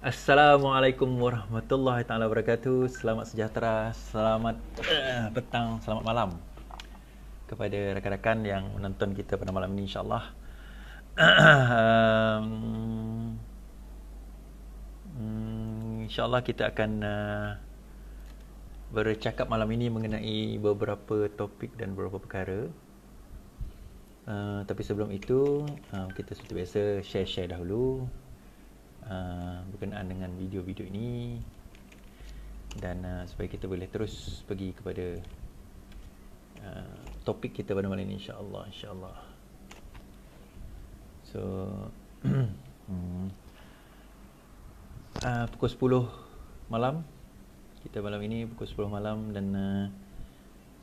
Assalamualaikum warahmatullahi taala wabarakatuh. Selamat sejahtera, selamat uh, petang, selamat malam kepada rakan-rakan yang menonton kita pada malam ini insya-Allah. um, hmm, insya-Allah kita akan uh, bercakap malam ini mengenai beberapa topik dan beberapa perkara. Uh, tapi sebelum itu, uh, kita seperti biasa share-share dahulu Uh, berkenaan dengan video-video ini dan uh, supaya kita boleh terus pergi kepada uh, topik kita pada malam ini insya-Allah insya-Allah. So hmm. uh, pukul 10 malam kita malam ini pukul 10 malam dan uh,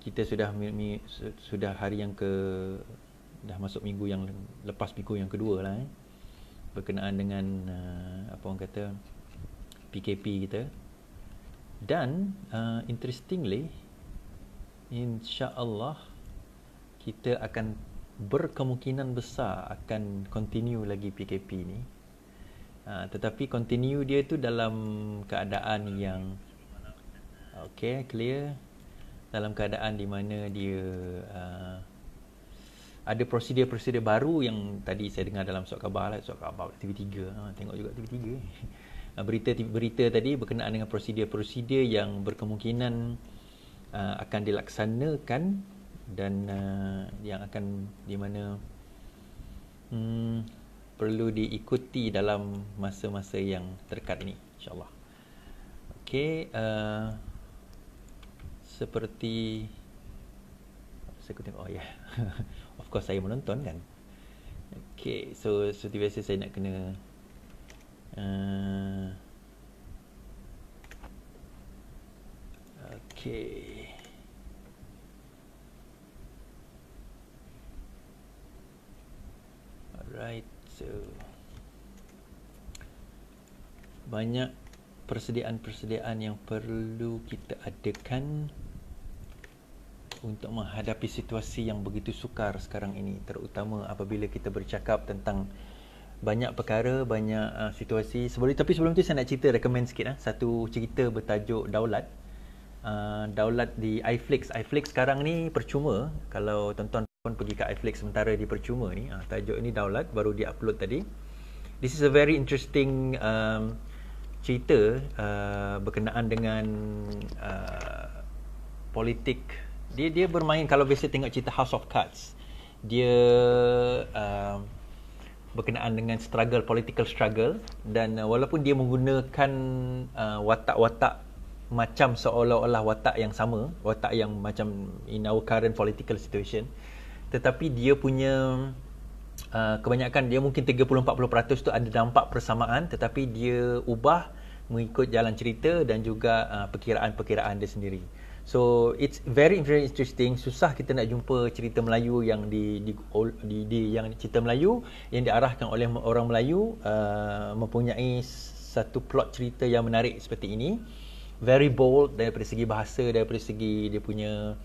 kita sudah sudah hari yang ke dah masuk minggu yang lepas minggu yang kedua lah eh berkenaan dengan uh, apa orang kata PKP kita dan uh, interestingly insya-Allah kita akan berkemungkinan besar akan continue lagi PKP ni uh, tetapi continue dia tu dalam keadaan yang okay clear dalam keadaan di mana dia uh, ada prosedur-prosedur baru yang tadi saya dengar dalam surat khabar lah, surat khabar TV3. Ha, tengok juga TV3. Berita berita tadi berkenaan dengan prosedur-prosedur yang berkemungkinan uh, akan dilaksanakan dan uh, yang akan di mana hmm, perlu diikuti dalam masa-masa yang terdekat ni insyaallah. Okey, uh, seperti saya kutip oh ya. Yeah. Of course saya menonton kan Okay so seperti biasa saya nak kena uh, Okay Alright so Banyak persediaan-persediaan yang perlu kita adakan untuk menghadapi situasi yang begitu sukar sekarang ini terutama apabila kita bercakap tentang banyak perkara banyak uh, situasi sebelum tapi sebelum tu saya nak cerita recommend sikit uh, satu cerita bertajuk Daulat Uh, daulat di iFlix iFlix sekarang ni percuma kalau tuan-tuan pergi ke iFlix sementara di percuma ni uh, tajuk ni Daulat baru di upload tadi this is a very interesting um, cerita uh, berkenaan dengan uh, politik dia dia bermain kalau biasa tengok cerita House of Cards dia uh, berkenaan dengan struggle political struggle dan uh, walaupun dia menggunakan uh, watak-watak macam seolah-olah watak yang sama watak yang macam in our current political situation tetapi dia punya uh, kebanyakan dia mungkin 30-40% tu ada dampak persamaan tetapi dia ubah mengikut jalan cerita dan juga uh, perkiraan-perkiraan dia sendiri So it's very very interesting. Susah kita nak jumpa cerita Melayu yang di di di, di yang cerita Melayu yang diarahkan oleh orang Melayu uh, mempunyai satu plot cerita yang menarik seperti ini. Very bold daripada segi bahasa, daripada segi dia punya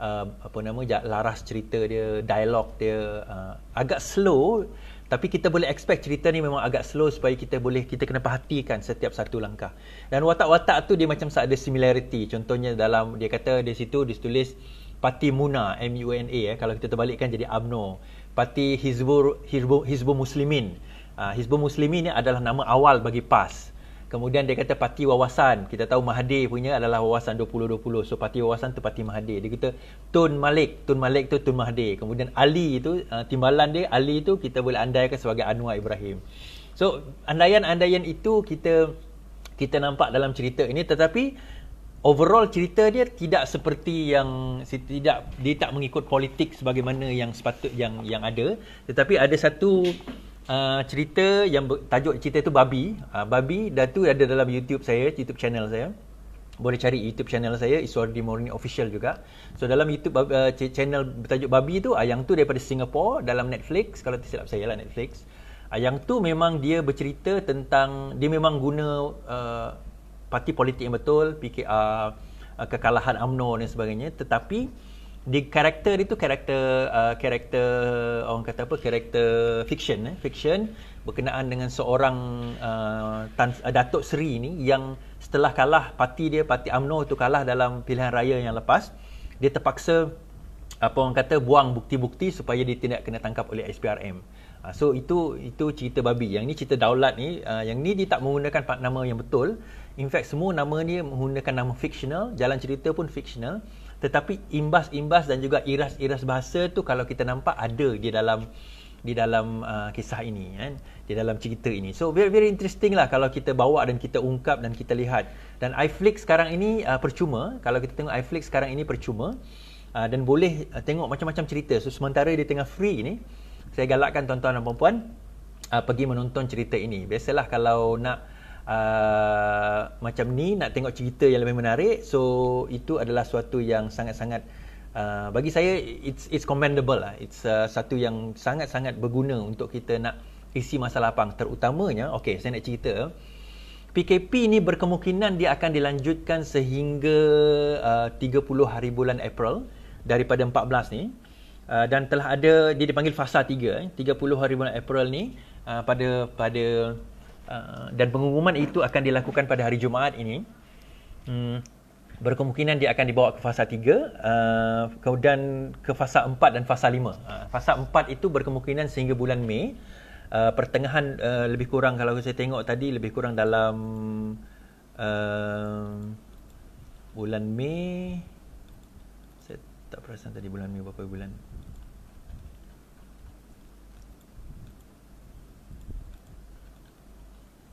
uh, apa nama laras cerita dia, dialog dia uh, agak slow tapi kita boleh expect cerita ni memang agak slow supaya kita boleh kita kena perhatikan setiap satu langkah. Dan watak-watak tu dia macam ada similarity. Contohnya dalam dia kata di situ ditulis Parti Muna, M-U-N-A eh, kalau kita terbalikkan jadi Abno Parti Hizbul, Hizbul, Muslimin. Uh, Hizbul Muslimin ni adalah nama awal bagi PAS. Kemudian dia kata parti wawasan. Kita tahu Mahathir punya adalah wawasan 2020. So parti wawasan tu parti Mahathir. Dia kata Tun Malik. Tun Malik tu Tun Mahathir. Kemudian Ali tu uh, timbalan dia Ali tu kita boleh andaikan sebagai Anwar Ibrahim. So andaian-andaian itu kita kita nampak dalam cerita ini tetapi overall cerita dia tidak seperti yang tidak dia tak mengikut politik sebagaimana yang sepatut yang yang ada tetapi ada satu uh, cerita yang ber, tajuk cerita tu babi uh, babi dan tu ada dalam YouTube saya YouTube channel saya boleh cari YouTube channel saya Iswardi Morning Official juga so dalam YouTube uh, channel bertajuk babi tu uh, yang tu daripada Singapore dalam Netflix kalau tak silap saya lah Netflix uh, yang tu memang dia bercerita tentang dia memang guna uh, parti politik yang betul PKR uh, kekalahan UMNO dan sebagainya tetapi di karakter itu karakter uh, karakter orang kata apa karakter fiction eh fiction berkenaan dengan seorang uh, Tan, uh, Datuk Seri ni yang setelah kalah parti dia parti AMNO tu kalah dalam pilihan raya yang lepas dia terpaksa apa orang kata buang bukti-bukti supaya dia tidak kena tangkap oleh SPRM. Uh, ah, so itu itu cerita babi. Yang ni cerita Daulat ni uh, yang ni dia tak menggunakan nama yang betul. In fact semua nama ni menggunakan nama fictional, jalan cerita pun fictional tetapi imbas-imbas dan juga iras-iras bahasa tu kalau kita nampak ada di dalam di dalam uh, kisah ini kan di dalam cerita ini so very very interesting lah kalau kita bawa dan kita ungkap dan kita lihat dan iFlix sekarang ini uh, percuma kalau kita tengok iFlix sekarang ini percuma uh, dan boleh uh, tengok macam-macam cerita so sementara dia tengah free ni saya galakkan tuan-tuan dan puan-puan uh, pergi menonton cerita ini biasalah kalau nak uh, macam ni nak tengok cerita yang lebih menarik so itu adalah suatu yang sangat-sangat uh, bagi saya it's it's commendable lah it's uh, satu yang sangat-sangat berguna untuk kita nak isi masa lapang terutamanya okey saya nak cerita PKP ni berkemungkinan dia akan dilanjutkan sehingga uh, 30 hari bulan April daripada 14 ni Uh, dan telah ada dia dipanggil fasa 3 30 eh. hari bulan April ni uh, pada pada Uh, dan pengumuman itu akan dilakukan pada hari Jumaat ini. Hmm, berkemungkinan dia akan dibawa ke fasa 3 uh, kemudian ke fasa 4 dan fasa 5. Uh, fasa 4 itu berkemungkinan sehingga bulan Mei. Uh, pertengahan uh, lebih kurang kalau saya tengok tadi lebih kurang dalam uh, bulan Mei. Saya tak perasan tadi bulan Mei berapa bulan.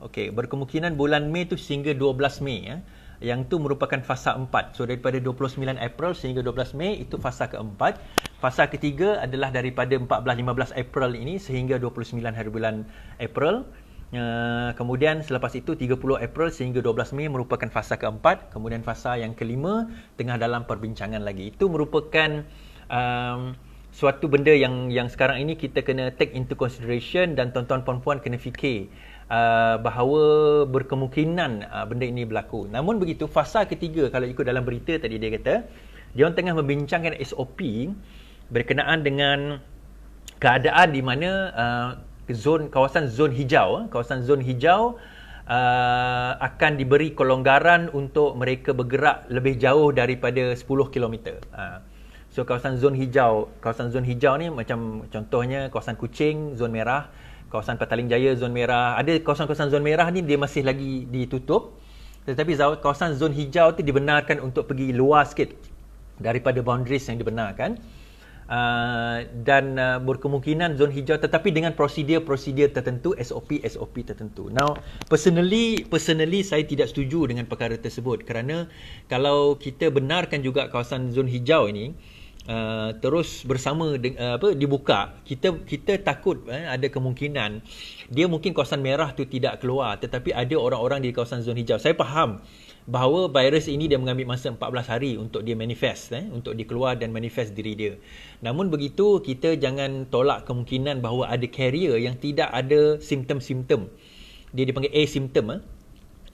Okey, berkemungkinan bulan Mei tu sehingga 12 Mei ya. Yang tu merupakan fasa 4. So daripada 29 April sehingga 12 Mei itu fasa keempat. Fasa ketiga adalah daripada 14-15 April ini sehingga 29 hari bulan April. Uh, kemudian selepas itu 30 April sehingga 12 Mei merupakan fasa keempat. Kemudian fasa yang kelima tengah dalam perbincangan lagi. Itu merupakan um, suatu benda yang yang sekarang ini kita kena take into consideration dan tuan-tuan puan-puan kena fikir. Uh, bahawa berkemungkinan uh, benda ini berlaku. Namun begitu fasa ketiga kalau ikut dalam berita tadi dia kata dia orang tengah membincangkan SOP berkenaan dengan keadaan di mana uh, zon kawasan zon hijau eh, kawasan zon hijau Uh, akan diberi kelonggaran untuk mereka bergerak lebih jauh daripada 10 km. Uh, so kawasan zon hijau, kawasan zon hijau ni macam contohnya kawasan kucing zon merah, kawasan Petaling Jaya zon merah ada kawasan-kawasan zon merah ni dia masih lagi ditutup tetapi kawasan zon hijau tu dibenarkan untuk pergi luar sikit daripada boundaries yang dibenarkan uh, dan uh, berkemungkinan zon hijau tetapi dengan prosedur-prosedur tertentu SOP SOP tertentu now personally personally saya tidak setuju dengan perkara tersebut kerana kalau kita benarkan juga kawasan zon hijau ini uh, terus bersama de, uh, apa dibuka kita kita takut eh, ada kemungkinan dia mungkin kawasan merah tu tidak keluar tetapi ada orang-orang di kawasan zon hijau saya faham bahawa virus ini dia mengambil masa 14 hari untuk dia manifest eh untuk dikeluar dan manifest diri dia namun begitu kita jangan tolak kemungkinan bahawa ada carrier yang tidak ada simptom-simptom dia dipanggil asymptom eh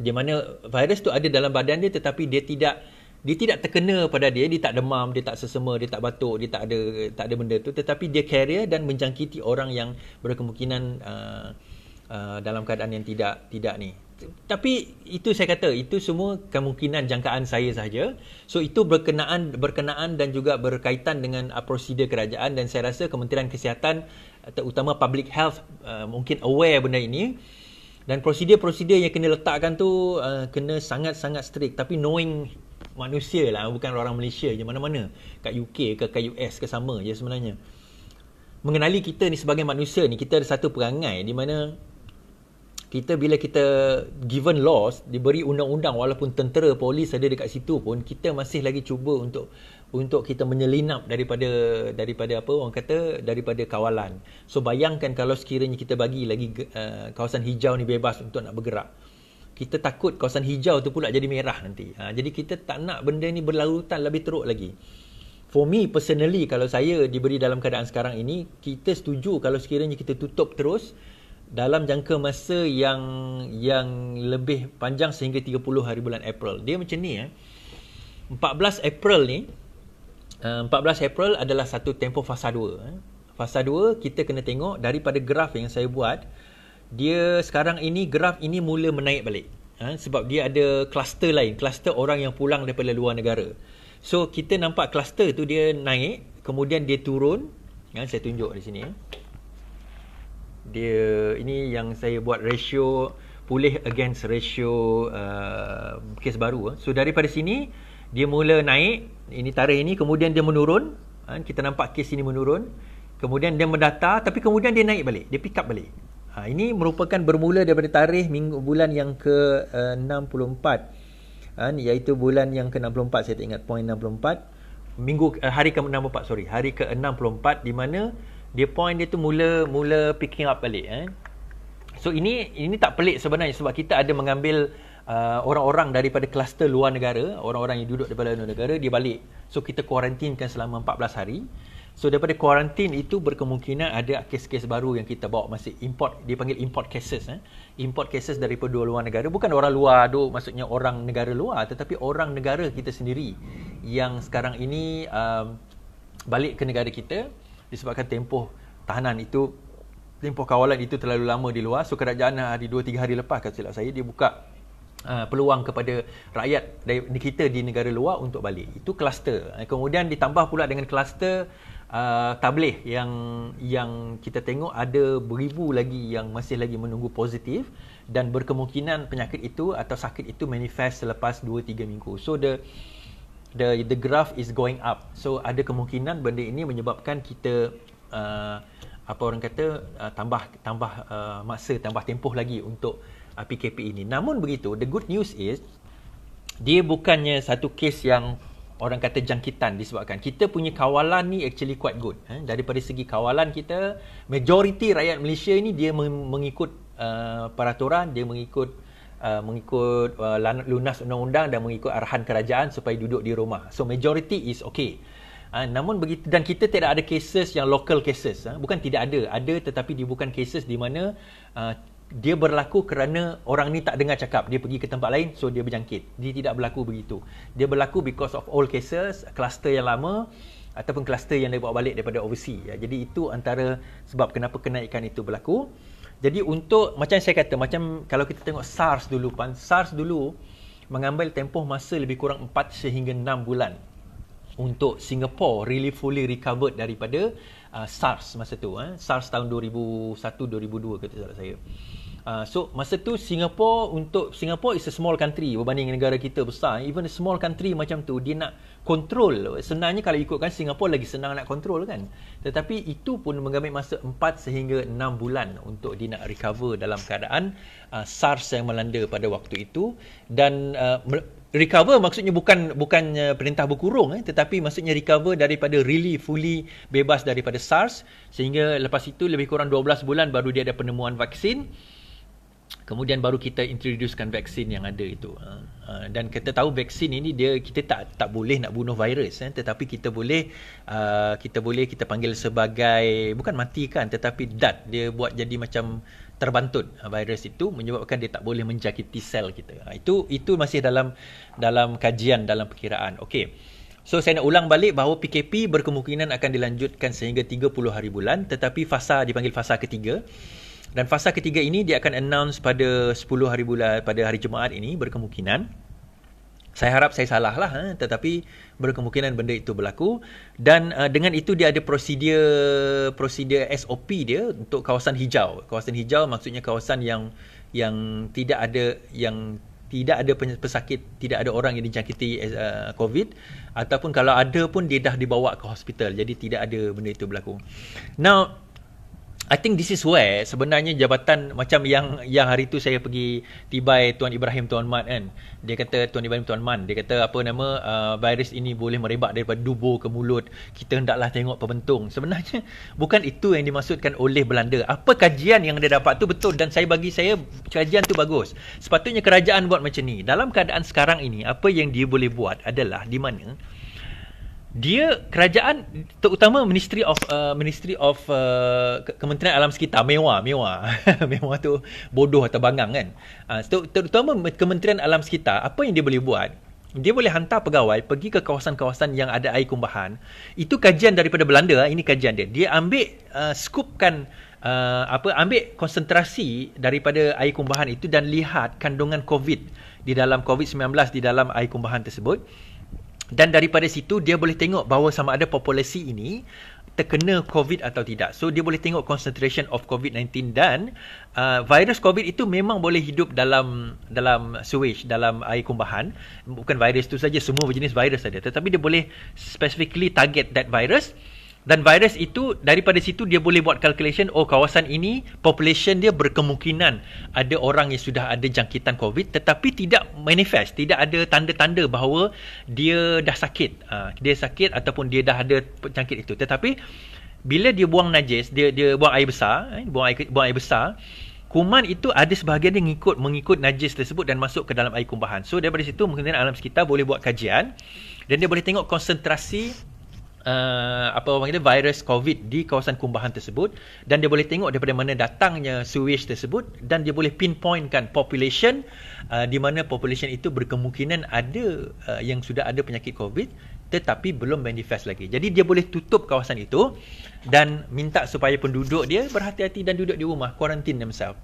di mana virus tu ada dalam badan dia tetapi dia tidak dia tidak terkena pada dia dia tak demam dia tak sesema dia tak batuk dia tak ada tak ada benda tu tetapi dia carrier dan menjangkiti orang yang berkemungkinan uh, uh, dalam keadaan yang tidak tidak ni tapi itu saya kata itu semua kemungkinan jangkaan saya sahaja so itu berkenaan berkenaan dan juga berkaitan dengan uh, prosedur kerajaan dan saya rasa Kementerian Kesihatan terutama public health uh, mungkin aware benda ini dan prosedur-prosedur yang kena letakkan tu uh, kena sangat-sangat strict tapi knowing manusia lah bukan orang Malaysia je mana-mana kat UK ke kat US ke sama je sebenarnya mengenali kita ni sebagai manusia ni kita ada satu perangai di mana kita bila kita given laws diberi undang-undang walaupun tentera polis ada dekat situ pun kita masih lagi cuba untuk untuk kita menyelinap daripada daripada apa orang kata daripada kawalan so bayangkan kalau sekiranya kita bagi lagi uh, kawasan hijau ni bebas untuk nak bergerak kita takut kawasan hijau tu pula jadi merah nanti. Ha, jadi kita tak nak benda ni berlarutan lebih teruk lagi. For me personally kalau saya diberi dalam keadaan sekarang ini, kita setuju kalau sekiranya kita tutup terus dalam jangka masa yang yang lebih panjang sehingga 30 hari bulan April. Dia macam ni eh. 14 April ni 14 eh, April adalah satu tempoh fasa 2 eh. Fasa 2 kita kena tengok daripada graf yang saya buat dia sekarang ini graf ini mula menaik balik ha? sebab dia ada kluster lain kluster orang yang pulang daripada luar negara so kita nampak kluster tu dia naik kemudian dia turun ha? saya tunjuk di sini ha. dia ini yang saya buat ratio pulih against ratio uh, kes baru ha. so daripada sini dia mula naik ini tarikh ini kemudian dia menurun ha? kita nampak kes ini menurun kemudian dia mendata tapi kemudian dia naik balik dia pick up balik Ha, ini merupakan bermula daripada tarikh minggu bulan yang ke-64 eh, ha, iaitu bulan yang ke-64 saya tak ingat poin 64 minggu eh, hari ke-64 sorry hari ke-64 di mana dia poin dia tu mula mula picking up balik eh. So ini ini tak pelik sebenarnya sebab kita ada mengambil uh, orang-orang daripada kluster luar negara, orang-orang yang duduk di luar negara dia balik. So kita kuarantinkan selama 14 hari. So daripada kuarantin itu berkemungkinan ada kes-kes baru yang kita bawa masih import dipanggil import cases eh. Import cases daripada dua luar negara bukan orang luar tu maksudnya orang negara luar tetapi orang negara kita sendiri yang sekarang ini um, balik ke negara kita disebabkan tempoh tahanan itu tempoh kawalan itu terlalu lama di luar so kerajaan hari 2 3 hari lepas kata silap saya dia buka uh, peluang kepada rakyat dari, kita di negara luar untuk balik itu kluster kemudian ditambah pula dengan kluster uh, tabligh yang yang kita tengok ada beribu lagi yang masih lagi menunggu positif dan berkemungkinan penyakit itu atau sakit itu manifest selepas 2 3 minggu. So the the the graph is going up. So ada kemungkinan benda ini menyebabkan kita uh, apa orang kata uh, tambah tambah uh, masa, tambah tempoh lagi untuk uh, PKP ini. Namun begitu, the good news is dia bukannya satu kes yang orang kata jangkitan disebabkan kita punya kawalan ni actually quite good eh daripada segi kawalan kita majoriti rakyat Malaysia ni dia mengikut uh, peraturan dia mengikut uh, mengikut uh, lunas undang-undang dan mengikut arahan kerajaan supaya duduk di rumah so majority is okay Ha, namun begitu dan kita tidak ada cases yang local cases ha. bukan tidak ada ada tetapi di bukan cases di mana uh, dia berlaku kerana orang ni tak dengar cakap dia pergi ke tempat lain so dia berjangkit dia tidak berlaku begitu dia berlaku because of old cases cluster yang lama ataupun cluster yang dia bawa balik daripada overseas ya, jadi itu antara sebab kenapa kenaikan itu berlaku jadi untuk macam saya kata macam kalau kita tengok SARS dulu pan SARS dulu mengambil tempoh masa lebih kurang 4 sehingga 6 bulan untuk Singapore really fully recovered daripada uh, SARS masa tu eh? SARS tahun 2001 2002 kata salah saya. Uh, so masa tu Singapore untuk Singapore is a small country berbanding negara kita besar. Even a small country macam tu dia nak control. Senangnya kalau ikutkan Singapore lagi senang nak control kan. Tetapi itu pun mengambil masa 4 sehingga 6 bulan untuk dia nak recover dalam keadaan uh, SARS yang melanda pada waktu itu dan uh, recover maksudnya bukan bukan perintah berkurung eh tetapi maksudnya recover daripada really fully bebas daripada SARS sehingga lepas itu lebih kurang 12 bulan baru dia ada penemuan vaksin kemudian baru kita introducekan vaksin yang ada itu ha, ha, dan kita tahu vaksin ini dia kita tak tak boleh nak bunuh virus eh tetapi kita boleh uh, kita boleh kita panggil sebagai bukan matikan tetapi dat dia buat jadi macam terbantut virus itu menyebabkan dia tak boleh menjangkiti sel kita. Itu itu masih dalam dalam kajian dalam perkiraan. Okey. So saya nak ulang balik bahawa PKP berkemungkinan akan dilanjutkan sehingga 30 hari bulan tetapi fasa dipanggil fasa ketiga dan fasa ketiga ini dia akan announce pada 10 hari bulan pada hari Jumaat ini berkemungkinan saya harap saya salah lah ha? tetapi berkemungkinan benda itu berlaku dan uh, dengan itu dia ada prosedur prosedur SOP dia untuk kawasan hijau kawasan hijau maksudnya kawasan yang yang tidak ada yang tidak ada pesakit, tidak ada orang yang dijangkiti eh, uh, COVID ataupun kalau ada pun dia dah dibawa ke hospital. Jadi tidak ada benda itu berlaku. Now, I think this is where sebenarnya jabatan macam yang yang hari tu saya pergi tibai Tuan Ibrahim Tuan Man, kan. Dia kata Tuan Ibrahim Tuan Man, dia kata apa nama uh, virus ini boleh merebak daripada dubur ke mulut. Kita hendaklah tengok pembentung. Sebenarnya bukan itu yang dimaksudkan oleh Belanda. Apa kajian yang dia dapat tu betul dan saya bagi saya kajian tu bagus. Sepatutnya kerajaan buat macam ni. Dalam keadaan sekarang ini apa yang dia boleh buat adalah di mana dia kerajaan terutama ministry of uh, ministry of uh, kementerian alam sekitar mewah mewah mewah tu bodoh atau bangang kan uh, terutama kementerian alam sekitar apa yang dia boleh buat dia boleh hantar pegawai pergi ke kawasan-kawasan yang ada air kumbahan itu kajian daripada Belanda ah, ini kajian dia dia ambil uh, skupkan uh, apa ambil konsentrasi daripada air kumbahan itu dan lihat kandungan covid di dalam covid-19 di dalam air kumbahan tersebut dan daripada situ dia boleh tengok bahawa sama ada populasi ini terkena COVID atau tidak. So dia boleh tengok concentration of COVID-19 dan uh, virus COVID itu memang boleh hidup dalam dalam sewage, dalam air kumbahan. Bukan virus itu saja, semua jenis virus ada. Tetapi dia boleh specifically target that virus dan virus itu daripada situ dia boleh buat calculation oh kawasan ini population dia berkemungkinan ada orang yang sudah ada jangkitan covid tetapi tidak manifest tidak ada tanda-tanda bahawa dia dah sakit uh, dia sakit ataupun dia dah ada jangkit itu tetapi bila dia buang najis dia dia buang air besar eh, buang air buang air besar kuman itu ada sebahagian yang mengikut mengikut najis tersebut dan masuk ke dalam air kumbahan so daripada situ mungkin alam sekitar boleh buat kajian dan dia boleh tengok konsentrasi uh, apa orang kata virus COVID di kawasan kumbahan tersebut dan dia boleh tengok daripada mana datangnya sewage tersebut dan dia boleh pinpointkan population uh, di mana population itu berkemungkinan ada uh, yang sudah ada penyakit COVID tetapi belum manifest lagi. Jadi dia boleh tutup kawasan itu dan minta supaya penduduk dia berhati-hati dan duduk di rumah, quarantine themselves.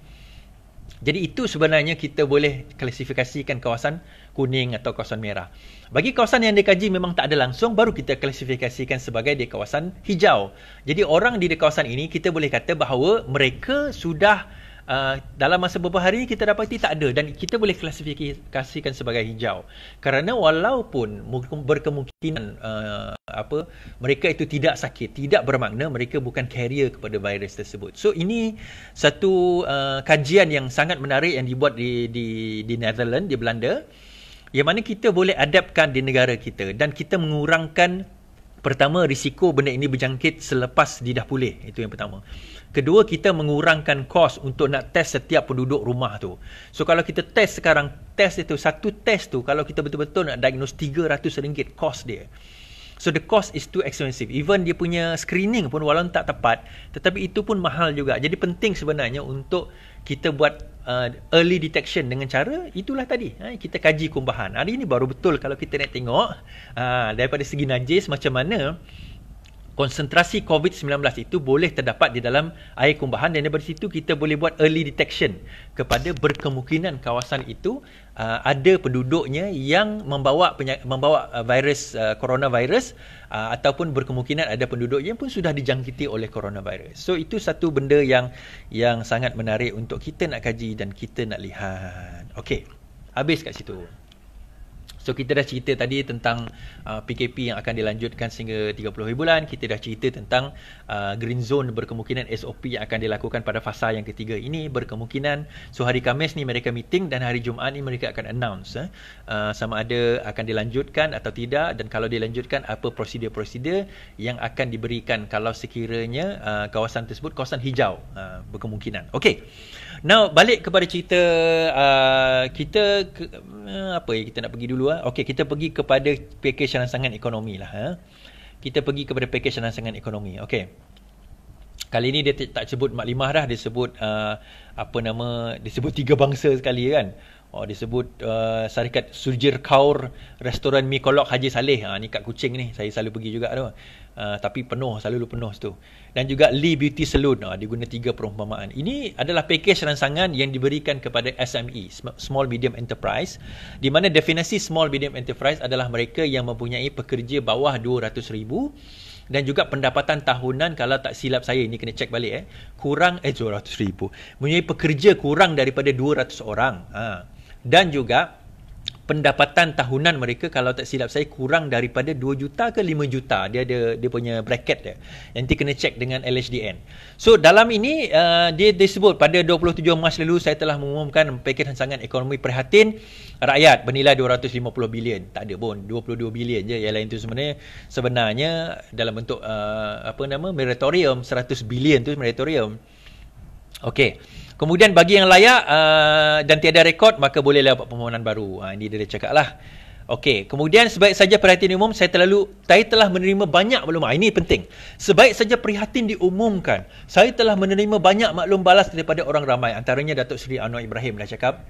Jadi itu sebenarnya kita boleh klasifikasikan kawasan kuning atau kawasan merah. Bagi kawasan yang dikaji memang tak ada langsung baru kita klasifikasikan sebagai di kawasan hijau. Jadi orang di kawasan ini kita boleh kata bahawa mereka sudah Uh, dalam masa beberapa hari kita dapati tak ada dan kita boleh klasifikasikan sebagai hijau kerana walaupun berkemungkinan uh, apa mereka itu tidak sakit tidak bermakna mereka bukan carrier kepada virus tersebut so ini satu uh, kajian yang sangat menarik yang dibuat di di di Netherlands di Belanda yang mana kita boleh adaptkan di negara kita dan kita mengurangkan pertama risiko benda ini berjangkit selepas didah pulih itu yang pertama Kedua, kita mengurangkan kos untuk nak test setiap penduduk rumah tu. So, kalau kita test sekarang, test itu, satu test tu, kalau kita betul-betul nak diagnose RM300 kos dia. So, the cost is too expensive. Even dia punya screening pun, walaupun tak tepat, tetapi itu pun mahal juga. Jadi, penting sebenarnya untuk kita buat uh, early detection dengan cara itulah tadi. Ha, kita kaji kumbahan. Hari ini baru betul kalau kita nak tengok uh, daripada segi najis macam mana, konsentrasi COVID-19 itu boleh terdapat di dalam air kumbahan dan dari situ kita boleh buat early detection kepada berkemungkinan kawasan itu uh, ada penduduknya yang membawa membawa uh, virus uh, coronavirus uh, ataupun berkemungkinan ada penduduk yang pun sudah dijangkiti oleh coronavirus. So itu satu benda yang yang sangat menarik untuk kita nak kaji dan kita nak lihat. Okey. Habis kat situ. So kita dah cerita tadi tentang uh, PKP yang akan dilanjutkan sehingga 30 hari bulan. Kita dah cerita tentang uh, green zone berkemungkinan SOP yang akan dilakukan pada fasa yang ketiga ini berkemungkinan. So hari Khamis ni mereka meeting dan hari Jumaat ni mereka akan announce eh, uh, sama ada akan dilanjutkan atau tidak dan kalau dilanjutkan apa prosedur-prosedur yang akan diberikan kalau sekiranya uh, kawasan tersebut kawasan hijau uh, berkemungkinan. Okay. Now balik kepada cerita uh, kita ke, uh, apa ya kita nak pergi dulu lah. Okay kita pergi kepada pakej rangsangan ekonomi lah ha. Kita pergi kepada pakej rangsangan ekonomi. Okay Kali ni dia tak sebut maklimah dah dia sebut uh, apa nama dia sebut tiga bangsa sekali ya kan. Oh dia sebut uh, syarikat Surjir Kaur Restoran Mikolok Haji Saleh. Ha ni kat kucing ni saya selalu pergi juga tu. Ah, tapi penuh selalu penuh tu dan juga Lee Beauty Salon uh, ah, dia guna tiga perumpamaan ini adalah pakej rangsangan yang diberikan kepada e, SME small medium enterprise di mana definisi small medium enterprise adalah mereka yang mempunyai pekerja bawah 200,000 dan juga pendapatan tahunan kalau tak silap saya ini kena cek balik eh kurang eh 200,000 mempunyai pekerja kurang daripada 200 orang ha. dan juga pendapatan tahunan mereka kalau tak silap saya kurang daripada 2 juta ke 5 juta dia ada dia punya bracket dia nanti kena check dengan LHDN so dalam ini uh, dia disebut pada 27 Mac lalu saya telah mengumumkan paket hansangan ekonomi prihatin rakyat bernilai 250 bilion tak ada pun 22 bilion je yang lain tu sebenarnya sebenarnya dalam bentuk uh, apa nama meritorium 100 bilion tu meritorium okey Kemudian bagi yang layak uh, dan tiada rekod maka bolehlah buat permohonan baru. Uh, ini dia cakap lah. Okey, kemudian sebaik saja perhatian umum saya terlalu saya telah menerima banyak maklum. Ah, ini penting. Sebaik saja perhatian diumumkan, saya telah menerima banyak maklum balas daripada orang ramai antaranya Datuk Seri Anwar Ibrahim dah cakap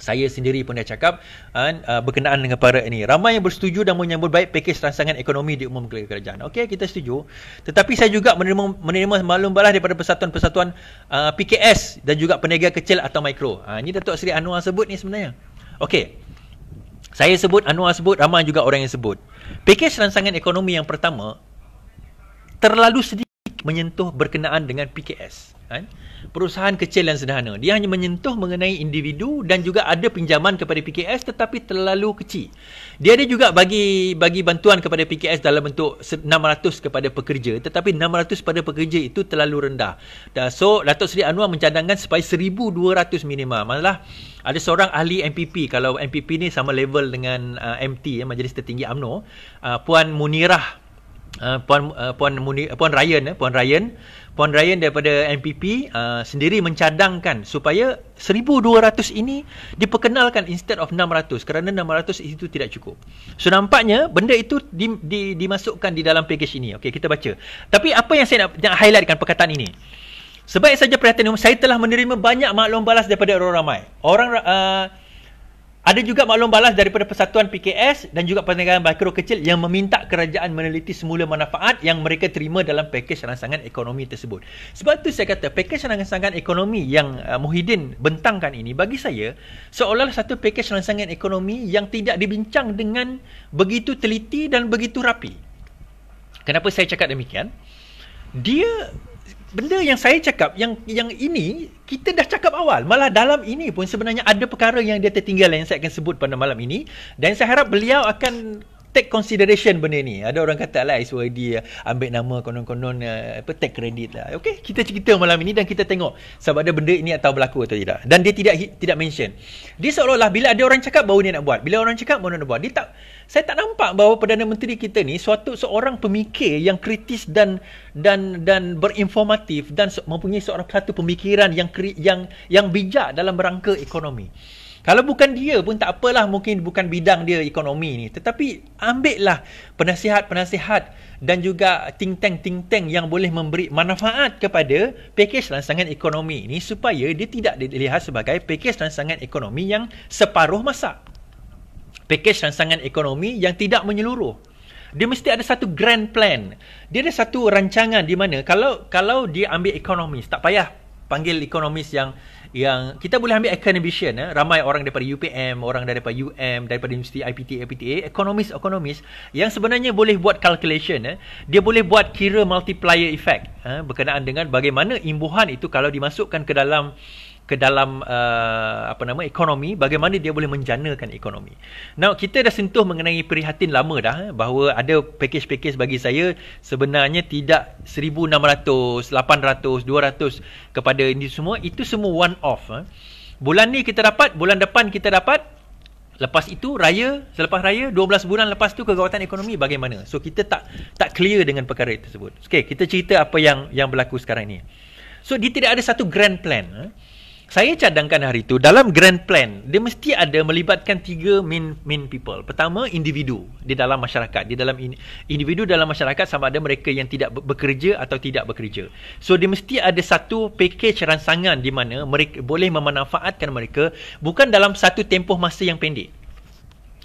saya sendiri pun dah cakap uh, berkenaan dengan para ini ramai yang bersetuju dan menyambut baik pakej rangsangan ekonomi diumum oleh kerajaan okey kita setuju tetapi saya juga menerima menerima maklum balas daripada persatuan-persatuan uh, PKS dan juga peniaga kecil atau mikro uh, ini Datuk Seri Anwar sebut ni sebenarnya okey saya sebut Anwar sebut ramai juga orang yang sebut pakej rangsangan ekonomi yang pertama terlalu sedikit menyentuh berkenaan dengan PKS. Kan? Perusahaan kecil dan sederhana. Dia hanya menyentuh mengenai individu dan juga ada pinjaman kepada PKS tetapi terlalu kecil. Dia ada juga bagi bagi bantuan kepada PKS dalam bentuk 600 kepada pekerja tetapi 600 pada pekerja itu terlalu rendah. Dan so, Datuk Seri Anwar mencadangkan supaya 1,200 minima. Malah ada seorang ahli MPP. Kalau MPP ni sama level dengan uh, MT, ya, Majlis Tertinggi UMNO. Uh, Puan Munirah Eh, puan uh, puan Muni, eh, puan Ryan eh puan Ryan puan Ryan daripada MPP uh, sendiri mencadangkan supaya 1200 ini diperkenalkan instead of 600 kerana 600 itu tidak cukup. So nampaknya benda itu di, di, dimasukkan di dalam package ini. Okey kita baca. Tapi apa yang saya nak, nak highlightkan perkataan ini? Sebaik saja perhatian saya telah menerima banyak maklum balas daripada orang ramai. Orang uh, ada juga maklum balas daripada Persatuan PKS dan juga Perniagaan Mikro Kecil yang meminta kerajaan meneliti semula manfaat yang mereka terima dalam pakej rangsangan ekonomi tersebut. Sebab tu saya kata pakej rangsangan ekonomi yang uh, Muhyiddin bentangkan ini bagi saya seolah-olah satu pakej rangsangan ekonomi yang tidak dibincang dengan begitu teliti dan begitu rapi. Kenapa saya cakap demikian? Dia benda yang saya cakap yang yang ini kita dah cakap awal malah dalam ini pun sebenarnya ada perkara yang dia tertinggal yang saya akan sebut pada malam ini dan saya harap beliau akan take consideration benda ni. Ada orang kata lah SYD eh, ambil nama konon-konon eh, apa take credit lah. Okey, kita cerita malam ini dan kita tengok sebab ada benda ini atau berlaku atau tidak. Dan dia tidak tidak mention. Dia seolah-olah bila ada orang cakap bau dia nak buat. Bila orang cakap baru nak buat. Dia tak saya tak nampak bahawa Perdana Menteri kita ni suatu seorang pemikir yang kritis dan dan dan berinformatif dan mempunyai seorang satu pemikiran yang yang yang bijak dalam rangka ekonomi. Kalau bukan dia pun tak apalah mungkin bukan bidang dia ekonomi ni. Tetapi ambillah penasihat-penasihat dan juga think tank-think tank yang boleh memberi manfaat kepada pakej rangsangan ekonomi ni supaya dia tidak dilihat sebagai pakej rangsangan ekonomi yang separuh masa. Pakej rangsangan ekonomi yang tidak menyeluruh. Dia mesti ada satu grand plan. Dia ada satu rancangan di mana kalau kalau dia ambil ekonomis, tak payah panggil ekonomis yang yang kita boleh ambil academician eh? ramai orang daripada UPM orang daripada UM daripada universiti IPT IPTA economist economist yang sebenarnya boleh buat calculation eh? dia boleh buat kira multiplier effect eh? berkenaan dengan bagaimana imbuhan itu kalau dimasukkan ke dalam uh, ke dalam uh, apa nama ekonomi bagaimana dia boleh menjanakan ekonomi. Now kita dah sentuh mengenai prihatin lama dah eh, bahawa ada package-package bagi saya sebenarnya tidak 1600, 800, 200 kepada ini semua itu semua one off. Eh. Bulan ni kita dapat, bulan depan kita dapat. Lepas itu raya, selepas raya 12 bulan lepas tu kegawatan ekonomi bagaimana? So kita tak tak clear dengan perkara tersebut. Okey, kita cerita apa yang yang berlaku sekarang ni. So dia tidak ada satu grand plan. Eh saya cadangkan hari itu dalam grand plan dia mesti ada melibatkan tiga main main people. Pertama individu di dalam masyarakat, di dalam in, individu dalam masyarakat sama ada mereka yang tidak bekerja atau tidak bekerja. So dia mesti ada satu package rangsangan di mana mereka boleh memanfaatkan mereka bukan dalam satu tempoh masa yang pendek.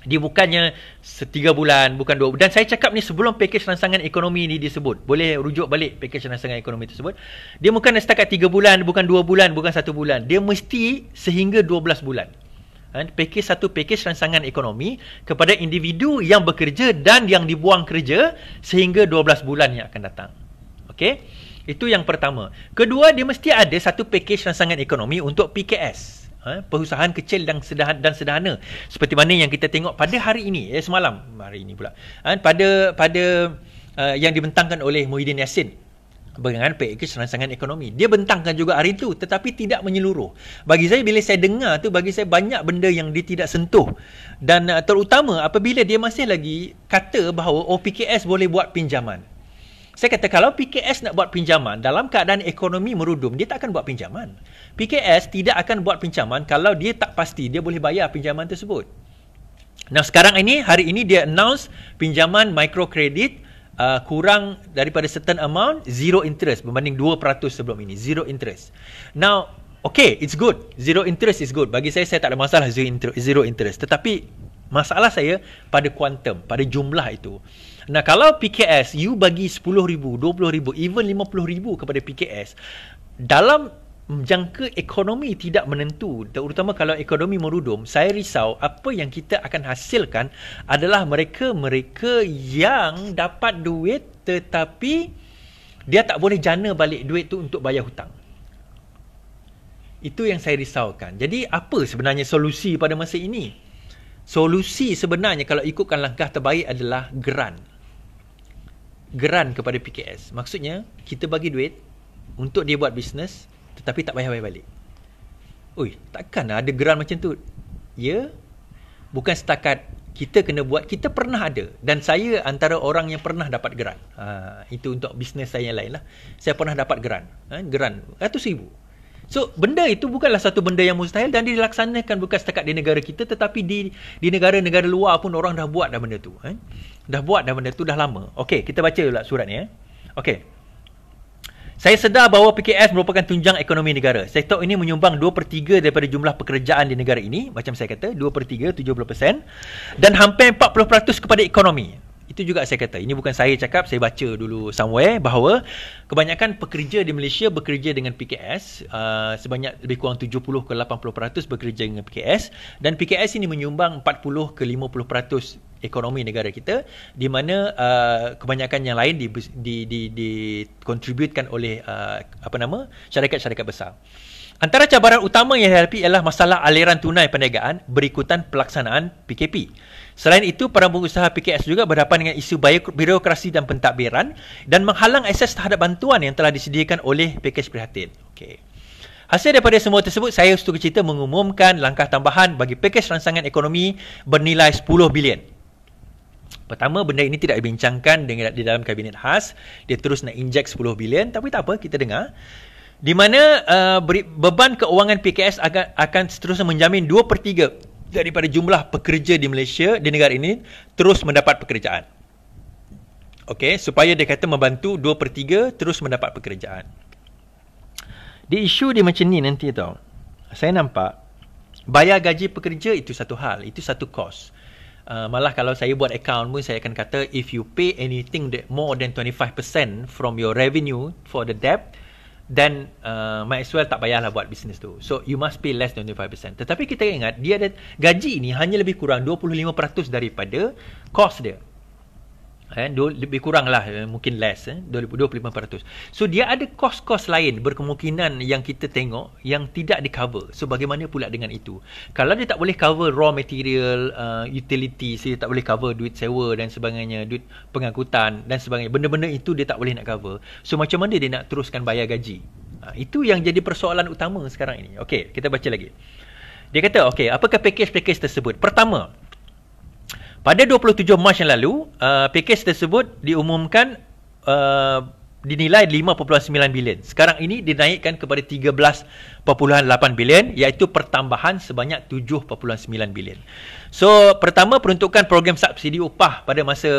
Dia bukannya setiga bulan, bukan dua Dan saya cakap ni sebelum pakej rangsangan ekonomi ni disebut. Boleh rujuk balik pakej rangsangan ekonomi tersebut. Dia bukan setakat tiga bulan, bukan dua bulan, bukan satu bulan. Dia mesti sehingga dua belas bulan. Ha? Pakej satu pakej rangsangan ekonomi kepada individu yang bekerja dan yang dibuang kerja sehingga dua belas bulan yang akan datang. Okey? Itu yang pertama. Kedua, dia mesti ada satu pakej rangsangan ekonomi untuk PKS. Ha, perusahaan kecil dan sederhana dan sederhana seperti mana yang kita tengok pada hari ini eh, semalam hari ini pula ha, pada pada uh, yang dibentangkan oleh Muhyiddin Yassin berkenaan PAK serangsangan ekonomi dia bentangkan juga hari itu tetapi tidak menyeluruh bagi saya bila saya dengar tu bagi saya banyak benda yang dia tidak sentuh dan uh, terutama apabila dia masih lagi kata bahawa OPKS oh, boleh buat pinjaman saya kata kalau PKS nak buat pinjaman dalam keadaan ekonomi merudum, dia tak akan buat pinjaman. PKS tidak akan buat pinjaman kalau dia tak pasti dia boleh bayar pinjaman tersebut. Nah sekarang ini, hari ini dia announce pinjaman mikrokredit uh, kurang daripada certain amount, zero interest berbanding 2% sebelum ini. Zero interest. Now, okay, it's good. Zero interest is good. Bagi saya, saya tak ada masalah zero interest. Tetapi masalah saya pada kuantum, pada jumlah itu. Nah kalau PKS you bagi 10,000, 20,000 even 50,000 kepada PKS dalam jangka ekonomi tidak menentu terutama kalau ekonomi merudum saya risau apa yang kita akan hasilkan adalah mereka-mereka yang dapat duit tetapi dia tak boleh jana balik duit tu untuk bayar hutang itu yang saya risaukan jadi apa sebenarnya solusi pada masa ini solusi sebenarnya kalau ikutkan langkah terbaik adalah grant grant kepada PKS. Maksudnya kita bagi duit untuk dia buat bisnes tetapi tak bayar-bayar balik. Ui, takkan lah ada grant macam tu. Ya. Bukan setakat kita kena buat, kita pernah ada dan saya antara orang yang pernah dapat grant. Ha, itu untuk bisnes saya yang lain lah. Saya pernah dapat grant. Ha, grant RM100,000. So benda itu bukanlah satu benda yang mustahil dan dilaksanakan bukan setakat di negara kita tetapi di di negara-negara luar pun orang dah buat dah benda tu. Eh? Dah buat dah benda tu dah lama. Okey, kita baca dulu surat ni. Eh? Okey. Saya sedar bahawa PKS merupakan tunjang ekonomi negara. Sektor ini menyumbang 2 per 3 daripada jumlah pekerjaan di negara ini. Macam saya kata, 2 per 3, 70%. Dan hampir 40% kepada ekonomi. Itu juga saya kata. Ini bukan saya cakap, saya baca dulu somewhere bahawa kebanyakan pekerja di Malaysia bekerja dengan PKS, uh, ah, sebanyak lebih kurang 70 ke 80% bekerja dengan PKS dan PKS ini menyumbang 40 ke 50% ekonomi negara kita di mana uh, kebanyakan yang lain di di di dikontributkan oleh uh, apa nama syarikat-syarikat besar. Antara cabaran utama yang dihadapi ialah masalah aliran tunai perniagaan berikutan pelaksanaan PKP. Selain itu, para pengusaha PKS juga berhadapan dengan isu birokrasi dan pentadbiran dan menghalang akses terhadap bantuan yang telah disediakan oleh PKS prihatin. Okay. Hasil daripada semua tersebut, saya setuju cerita mengumumkan langkah tambahan bagi PKS rangsangan ekonomi bernilai 10 bilion. Pertama, benda ini tidak dibincangkan dengan di dalam kabinet khas. Dia terus nak inject 10 bilion. Tapi tak apa, kita dengar di mana uh, beban keuangan PKS akan, akan seterusnya menjamin 2 per 3 daripada jumlah pekerja di Malaysia, di negara ini, terus mendapat pekerjaan. Okey, supaya dia kata membantu 2 per 3 terus mendapat pekerjaan. Di isu dia macam ni nanti tau. Saya nampak, bayar gaji pekerja itu satu hal, itu satu kos. Uh, malah kalau saya buat account pun saya akan kata if you pay anything that more than 25% from your revenue for the debt then uh, might as well tak payahlah buat bisnes tu. So you must pay less than 25%. Tetapi kita ingat dia ada gaji ni hanya lebih kurang 25% daripada cost dia eh, lebih kurang lah eh, mungkin less eh, 25%. So dia ada kos-kos lain berkemungkinan yang kita tengok yang tidak di cover. So bagaimana pula dengan itu? Kalau dia tak boleh cover raw material, uh, utility, so dia tak boleh cover duit sewa dan sebagainya, duit pengangkutan dan sebagainya. Benda-benda itu dia tak boleh nak cover. So macam mana dia nak teruskan bayar gaji? Ha, itu yang jadi persoalan utama sekarang ini. Okay, kita baca lagi. Dia kata, okey, apakah package-package tersebut? Pertama, pada 27 Mac yang lalu, uh, pakej tersebut diumumkan uh, dinilai 5.9 bilion. Sekarang ini dinaikkan kepada 13.8 bilion iaitu pertambahan sebanyak 7.9 bilion. So, pertama peruntukan program subsidi upah pada masa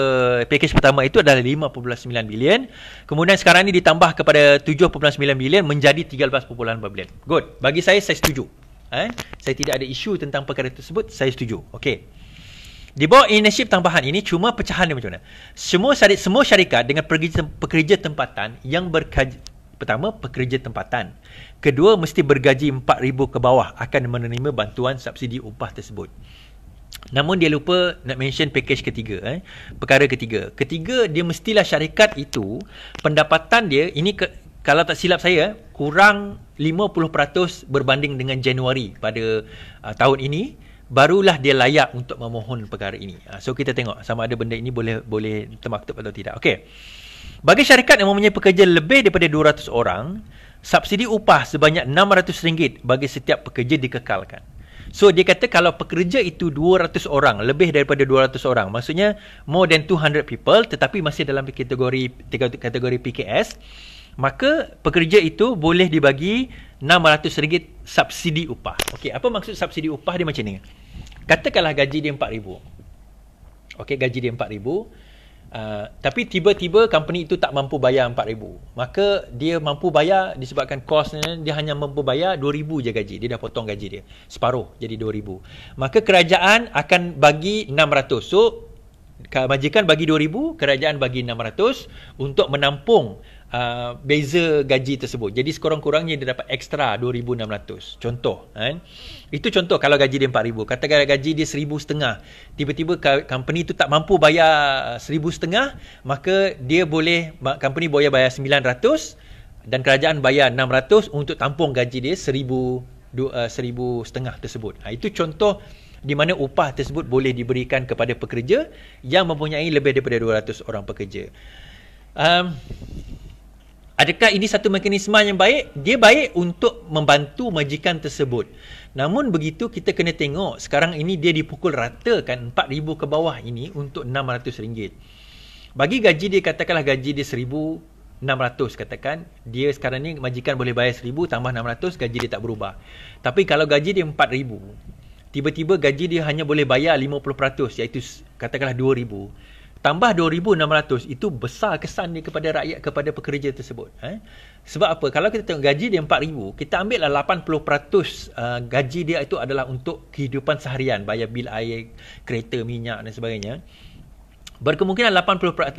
pakej pertama itu adalah 5.9 bilion. Kemudian sekarang ini ditambah kepada 7.9 bilion menjadi 13.8 bilion. Good. Bagi saya, saya setuju. Eh? Saya tidak ada isu tentang perkara tersebut. Saya setuju. Okey. Di bawah ownership tambahan ini cuma pecahan dia macam mana? Semua syarikat, semua syarikat dengan pekerja tempatan yang berkaji, pertama pekerja tempatan. Kedua mesti bergaji 4000 ke bawah akan menerima bantuan subsidi upah tersebut. Namun dia lupa nak mention package ketiga eh. Perkara ketiga. Ketiga dia mestilah syarikat itu pendapatan dia ini ke, kalau tak silap saya kurang 50% berbanding dengan Januari pada uh, tahun ini barulah dia layak untuk memohon perkara ini. Ah, so kita tengok sama ada benda ini boleh boleh termaktub atau tidak. Okey. Bagi syarikat yang mempunyai pekerja lebih daripada 200 orang, subsidi upah sebanyak RM600 bagi setiap pekerja dikekalkan. So dia kata kalau pekerja itu 200 orang, lebih daripada 200 orang, maksudnya more than 200 people tetapi masih dalam kategori kategori PKS, maka pekerja itu boleh dibagi RM600 subsidi upah. Okey, apa maksud subsidi upah dia macam ni? Katakanlah gaji dia RM4,000. Okey, gaji dia RM4,000. Uh, tapi tiba-tiba company itu tak mampu bayar RM4,000. Maka dia mampu bayar disebabkan kosnya dia hanya mampu bayar RM2,000 je gaji. Dia dah potong gaji dia. Separuh jadi RM2,000. Maka kerajaan akan bagi RM600. So, majikan bagi RM2,000, kerajaan bagi RM600 untuk menampung uh, beza gaji tersebut. Jadi sekurang-kurangnya dia dapat ekstra 2600. Contoh kan. Itu contoh kalau gaji dia 4000, katakan gaji dia 1000 setengah. Tiba-tiba company tu tak mampu bayar 1000 setengah, maka dia boleh company boleh bayar 900 dan kerajaan bayar 600 untuk tampung gaji dia 1000 1000 uh, setengah tersebut. Ha, itu contoh di mana upah tersebut boleh diberikan kepada pekerja yang mempunyai lebih daripada 200 orang pekerja. Um, Adakah ini satu mekanisme yang baik? Dia baik untuk membantu majikan tersebut. Namun begitu kita kena tengok sekarang ini dia dipukul rata kan 4000 ke bawah ini untuk RM600. Bagi gaji dia katakanlah gaji dia 1600 katakan dia sekarang ni majikan boleh bayar 1000 tambah 600 gaji dia tak berubah. Tapi kalau gaji dia 4000 tiba-tiba gaji dia hanya boleh bayar 50% iaitu katakanlah 2000 tambah 2600 itu besar kesan dia kepada rakyat kepada pekerja tersebut eh sebab apa kalau kita tengok gaji dia 4000 kita ambil lah 80% gaji dia itu adalah untuk kehidupan seharian bayar bil air kereta minyak dan sebagainya berkemungkinan 80% 80%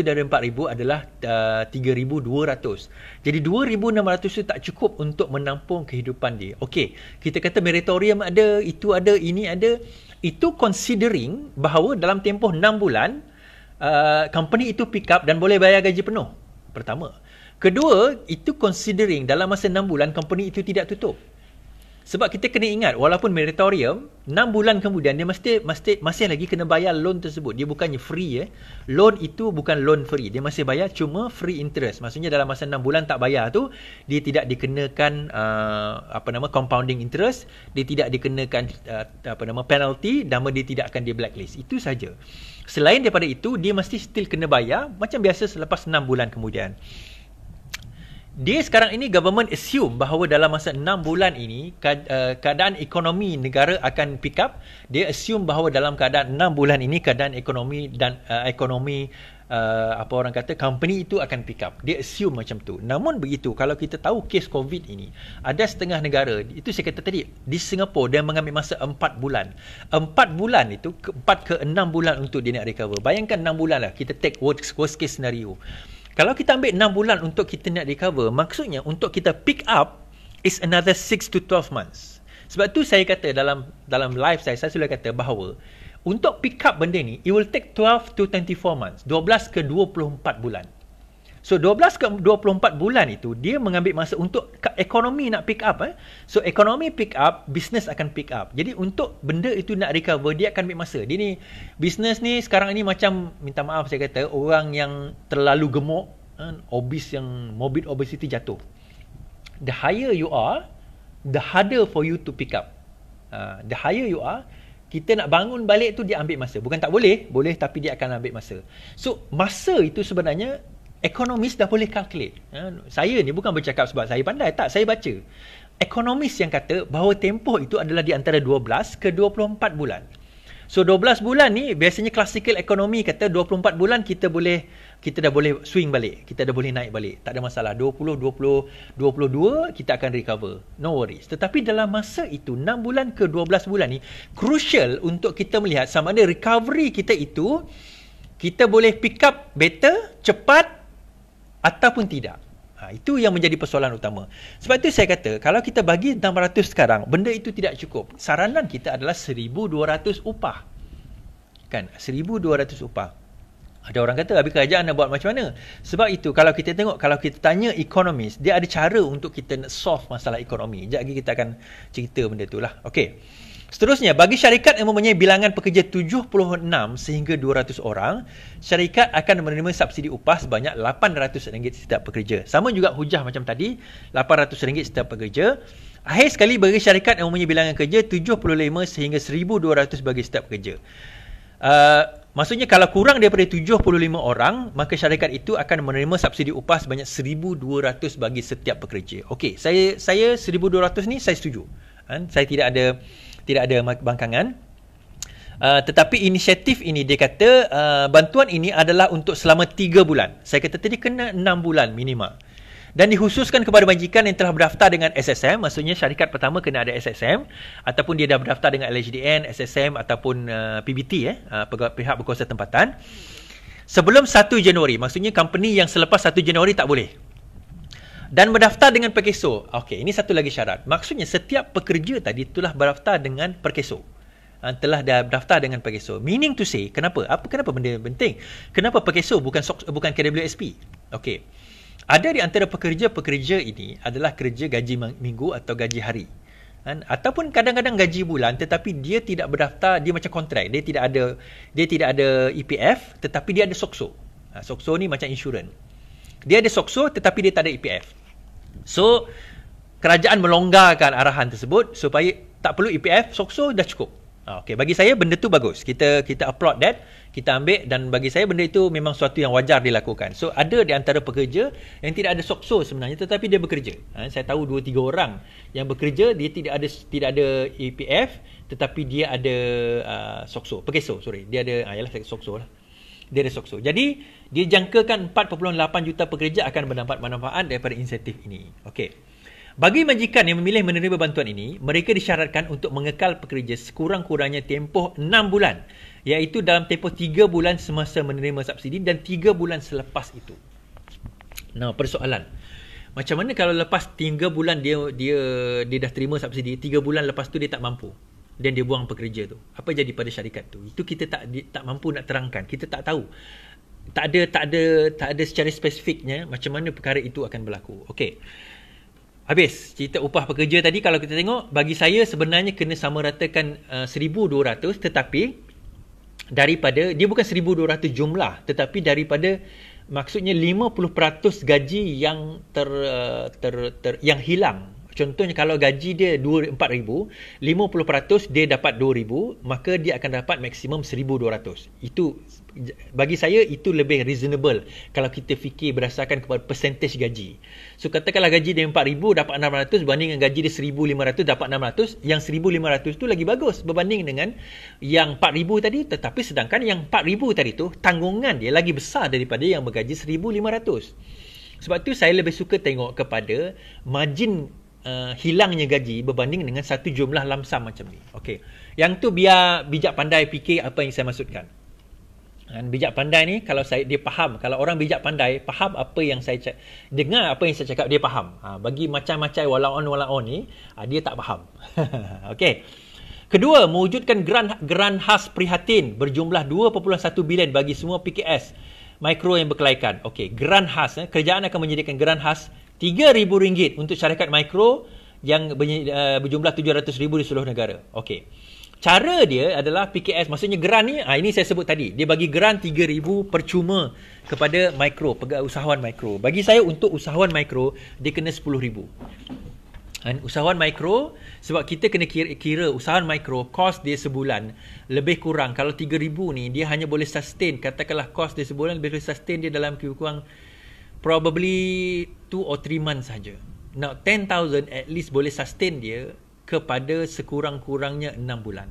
dari 4000 adalah uh, eh, 3200 jadi 2600 itu tak cukup untuk menampung kehidupan dia okey kita kata meritorium ada itu ada ini ada itu considering bahawa dalam tempoh 6 bulan uh, company itu pick up dan boleh bayar gaji penuh pertama kedua itu considering dalam masa 6 bulan company itu tidak tutup sebab kita kena ingat walaupun meritorium 6 bulan kemudian dia mesti, mesti masih lagi kena bayar loan tersebut. Dia bukannya free ya. Eh. Loan itu bukan loan free. Dia masih bayar cuma free interest. Maksudnya dalam masa 6 bulan tak bayar tu dia tidak dikenakan uh, apa nama compounding interest, dia tidak dikenakan uh, apa nama penalty dan dia tidak akan di blacklist. Itu saja. Selain daripada itu dia mesti still kena bayar macam biasa selepas 6 bulan kemudian dia sekarang ini government assume bahawa dalam masa 6 bulan ini uh, keadaan ekonomi negara akan pick up dia assume bahawa dalam keadaan 6 bulan ini keadaan ekonomi dan uh, ekonomi uh, apa orang kata company itu akan pick up dia assume macam tu namun begitu kalau kita tahu kes covid ini ada setengah negara itu saya kata tadi di Singapura dia mengambil masa 4 bulan 4 bulan itu 4 ke 6 bulan untuk dia nak recover bayangkan 6 bulan lah kita take worst, worst case scenario kalau kita ambil 6 bulan untuk kita nak recover, maksudnya untuk kita pick up is another 6 to 12 months. Sebab tu saya kata dalam dalam live saya, saya sudah kata bahawa untuk pick up benda ni, it will take 12 to 24 months. 12 ke 24 bulan. So 12 ke 24 bulan itu dia mengambil masa untuk ekonomi nak pick up eh. So ekonomi pick up, business akan pick up. Jadi untuk benda itu nak recover dia akan ambil masa. Dia ni business ni sekarang ni macam minta maaf saya kata orang yang terlalu gemuk, eh, obese yang morbid obesity jatuh. The higher you are, the harder for you to pick up. Uh, the higher you are, kita nak bangun balik tu dia ambil masa. Bukan tak boleh, boleh tapi dia akan ambil masa. So masa itu sebenarnya ekonomis dah boleh calculate. Ya, saya ni bukan bercakap sebab saya pandai. Tak, saya baca. Ekonomis yang kata bahawa tempoh itu adalah di antara 12 ke 24 bulan. So 12 bulan ni biasanya classical ekonomi kata 24 bulan kita boleh kita dah boleh swing balik, kita dah boleh naik balik. Tak ada masalah. 20 20 22 kita akan recover. No worries. Tetapi dalam masa itu 6 bulan ke 12 bulan ni crucial untuk kita melihat sama ada recovery kita itu kita boleh pick up better, cepat ataupun tidak. Ha, itu yang menjadi persoalan utama. Sebab itu saya kata, kalau kita bagi 600 sekarang, benda itu tidak cukup. Saranan kita adalah 1,200 upah. Kan, 1,200 upah. Ada orang kata, habis kerajaan nak buat macam mana? Sebab itu, kalau kita tengok, kalau kita tanya ekonomis, dia ada cara untuk kita nak solve masalah ekonomi. Sekejap lagi kita akan cerita benda itulah. Okey. Seterusnya, bagi syarikat yang mempunyai bilangan pekerja 76 sehingga 200 orang, syarikat akan menerima subsidi upah sebanyak RM800 setiap pekerja. Sama juga hujah macam tadi, RM800 setiap pekerja. Akhir sekali, bagi syarikat yang mempunyai bilangan kerja 75 sehingga 1,200 bagi setiap pekerja. Uh, maksudnya kalau kurang daripada 75 orang, maka syarikat itu akan menerima subsidi upah sebanyak 1,200 bagi setiap pekerja. Okey, saya, saya 1,200 ni saya setuju. Ha? Saya tidak ada tidak ada bangkangan. Uh, tetapi inisiatif ini dia kata uh, bantuan ini adalah untuk selama 3 bulan. Saya kata tadi kena 6 bulan minima. Dan dikhususkan kepada majikan yang telah berdaftar dengan SSM, maksudnya syarikat pertama kena ada SSM ataupun dia dah berdaftar dengan LHDN, SSM ataupun uh, PBT eh, uh, pihak berkuasa tempatan. Sebelum 1 Januari, maksudnya company yang selepas 1 Januari tak boleh dan mendaftar dengan perkeso. Okey, ini satu lagi syarat. Maksudnya setiap pekerja tadi telah berdaftar dengan perkeso. Ha, telah dah daftar dengan perkeso. Meaning to say, kenapa? Apa kenapa benda penting? Kenapa perkeso bukan bukan KWSP? Okey. Ada di antara pekerja-pekerja ini adalah kerja gaji minggu atau gaji hari. Kan? Ataupun kadang-kadang gaji bulan tetapi dia tidak berdaftar, dia macam kontrak. Dia tidak ada dia tidak ada EPF tetapi dia ada SOKSO. Ha, SOKSO ni macam insurans. Dia ada SOXO tetapi dia tak ada EPF. So, kerajaan melonggarkan arahan tersebut supaya tak perlu EPF, SOXO dah cukup. Ah, okay, bagi saya benda tu bagus. Kita kita applaud that. Kita ambil dan bagi saya benda itu memang suatu yang wajar dilakukan. So, ada di antara pekerja yang tidak ada SOXO sebenarnya tetapi dia bekerja. Ha, saya tahu 2-3 orang yang bekerja dia tidak ada tidak ada EPF tetapi dia ada uh, ah, SOXO. Pekeso, sorry. Dia ada, ha, ah, ialah SOXO lah. Dia ada SOXO. Jadi, dia jangkakan 4.8 juta pekerja akan mendapat manfaat daripada insentif ini. Okey. Bagi majikan yang memilih menerima bantuan ini, mereka disyaratkan untuk mengekal pekerja sekurang-kurangnya tempoh 6 bulan, iaitu dalam tempoh 3 bulan semasa menerima subsidi dan 3 bulan selepas itu. Nah, persoalan. Macam mana kalau lepas 3 bulan dia dia dia dah terima subsidi, 3 bulan lepas tu dia tak mampu dan dia buang pekerja tu. Apa jadi pada syarikat tu? Itu kita tak tak mampu nak terangkan. Kita tak tahu tak ada tak ada tak ada secara spesifiknya macam mana perkara itu akan berlaku. Okey. Habis cerita upah pekerja tadi kalau kita tengok bagi saya sebenarnya kena sama ratakan uh, 1200 tetapi daripada dia bukan 1200 jumlah tetapi daripada maksudnya 50% gaji yang ter, uh, ter, ter, yang hilang contohnya kalau gaji dia 2 4000 50% dia dapat 2000 maka dia akan dapat maksimum 1200 itu bagi saya itu lebih reasonable kalau kita fikir berdasarkan kepada percentage gaji. So katakanlah gaji dia 4000 dapat 600 berbanding dengan gaji dia 1500 dapat 600, yang 1500 tu lagi bagus berbanding dengan yang 4000 tadi tetapi sedangkan yang 4000 tadi tu tanggungan dia lagi besar daripada yang bergaji 1500. Sebab tu saya lebih suka tengok kepada margin Uh, hilangnya gaji berbanding dengan satu jumlah lamsam macam ni. Okey. Yang tu biar bijak pandai fikir apa yang saya maksudkan. Dan bijak pandai ni kalau saya dia faham kalau orang bijak pandai faham apa yang saya cakap dengar apa yang saya cakap dia faham ha, bagi macam-macam walau on walau on ni ha, dia tak faham okey kedua mewujudkan grant grant khas prihatin berjumlah 2.1 bilion bagi semua PKS mikro yang berkelaikan okey grant khas eh, kerajaan akan menyediakan grant khas RM3000 untuk syarikat mikro yang uh, berjumlah 700,000 di seluruh negara okey cara dia adalah PKS maksudnya geran ni ah ini saya sebut tadi dia bagi geran 3000 percuma kepada mikro pegawai usahawan mikro bagi saya untuk usahawan mikro dia kena 10000 kan usahawan mikro sebab kita kena kira, kira usahawan mikro kos dia sebulan lebih kurang kalau 3000 ni dia hanya boleh sustain katakanlah kos dia sebulan lebih sustain dia dalam kira kurang probably 2 or 3 months saja now 10000 at least boleh sustain dia kepada sekurang-kurangnya 6 bulan.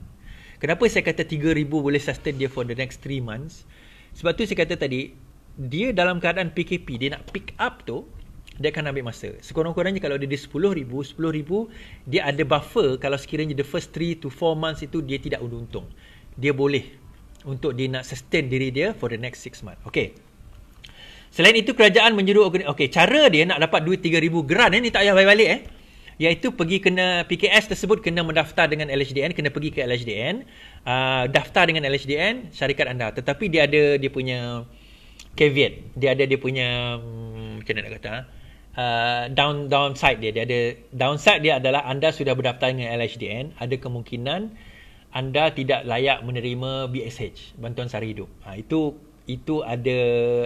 Kenapa saya kata 3000 boleh sustain dia for the next 3 months? Sebab tu saya kata tadi, dia dalam keadaan PKP, dia nak pick up tu, dia akan ambil masa. Sekurang-kurangnya kalau dia di 10000, 10000 dia ada buffer kalau sekiranya the first 3 to 4 months itu dia tidak untung. Dia boleh untuk dia nak sustain diri dia for the next 6 months. Okay. Selain itu kerajaan menyuruh organisasi. Okay, cara dia nak dapat duit 3,000 grant eh, ni tak payah balik-balik eh iaitu pergi kena PKS tersebut kena mendaftar dengan LHDN kena pergi ke LHDN uh, ah, daftar dengan LHDN syarikat anda tetapi dia ada dia punya caveat dia ada dia punya hmm, macam mana nak kata uh, down downside dia dia ada downside dia adalah anda sudah berdaftar dengan LHDN ada kemungkinan anda tidak layak menerima BSH bantuan sara hidup ha, itu itu ada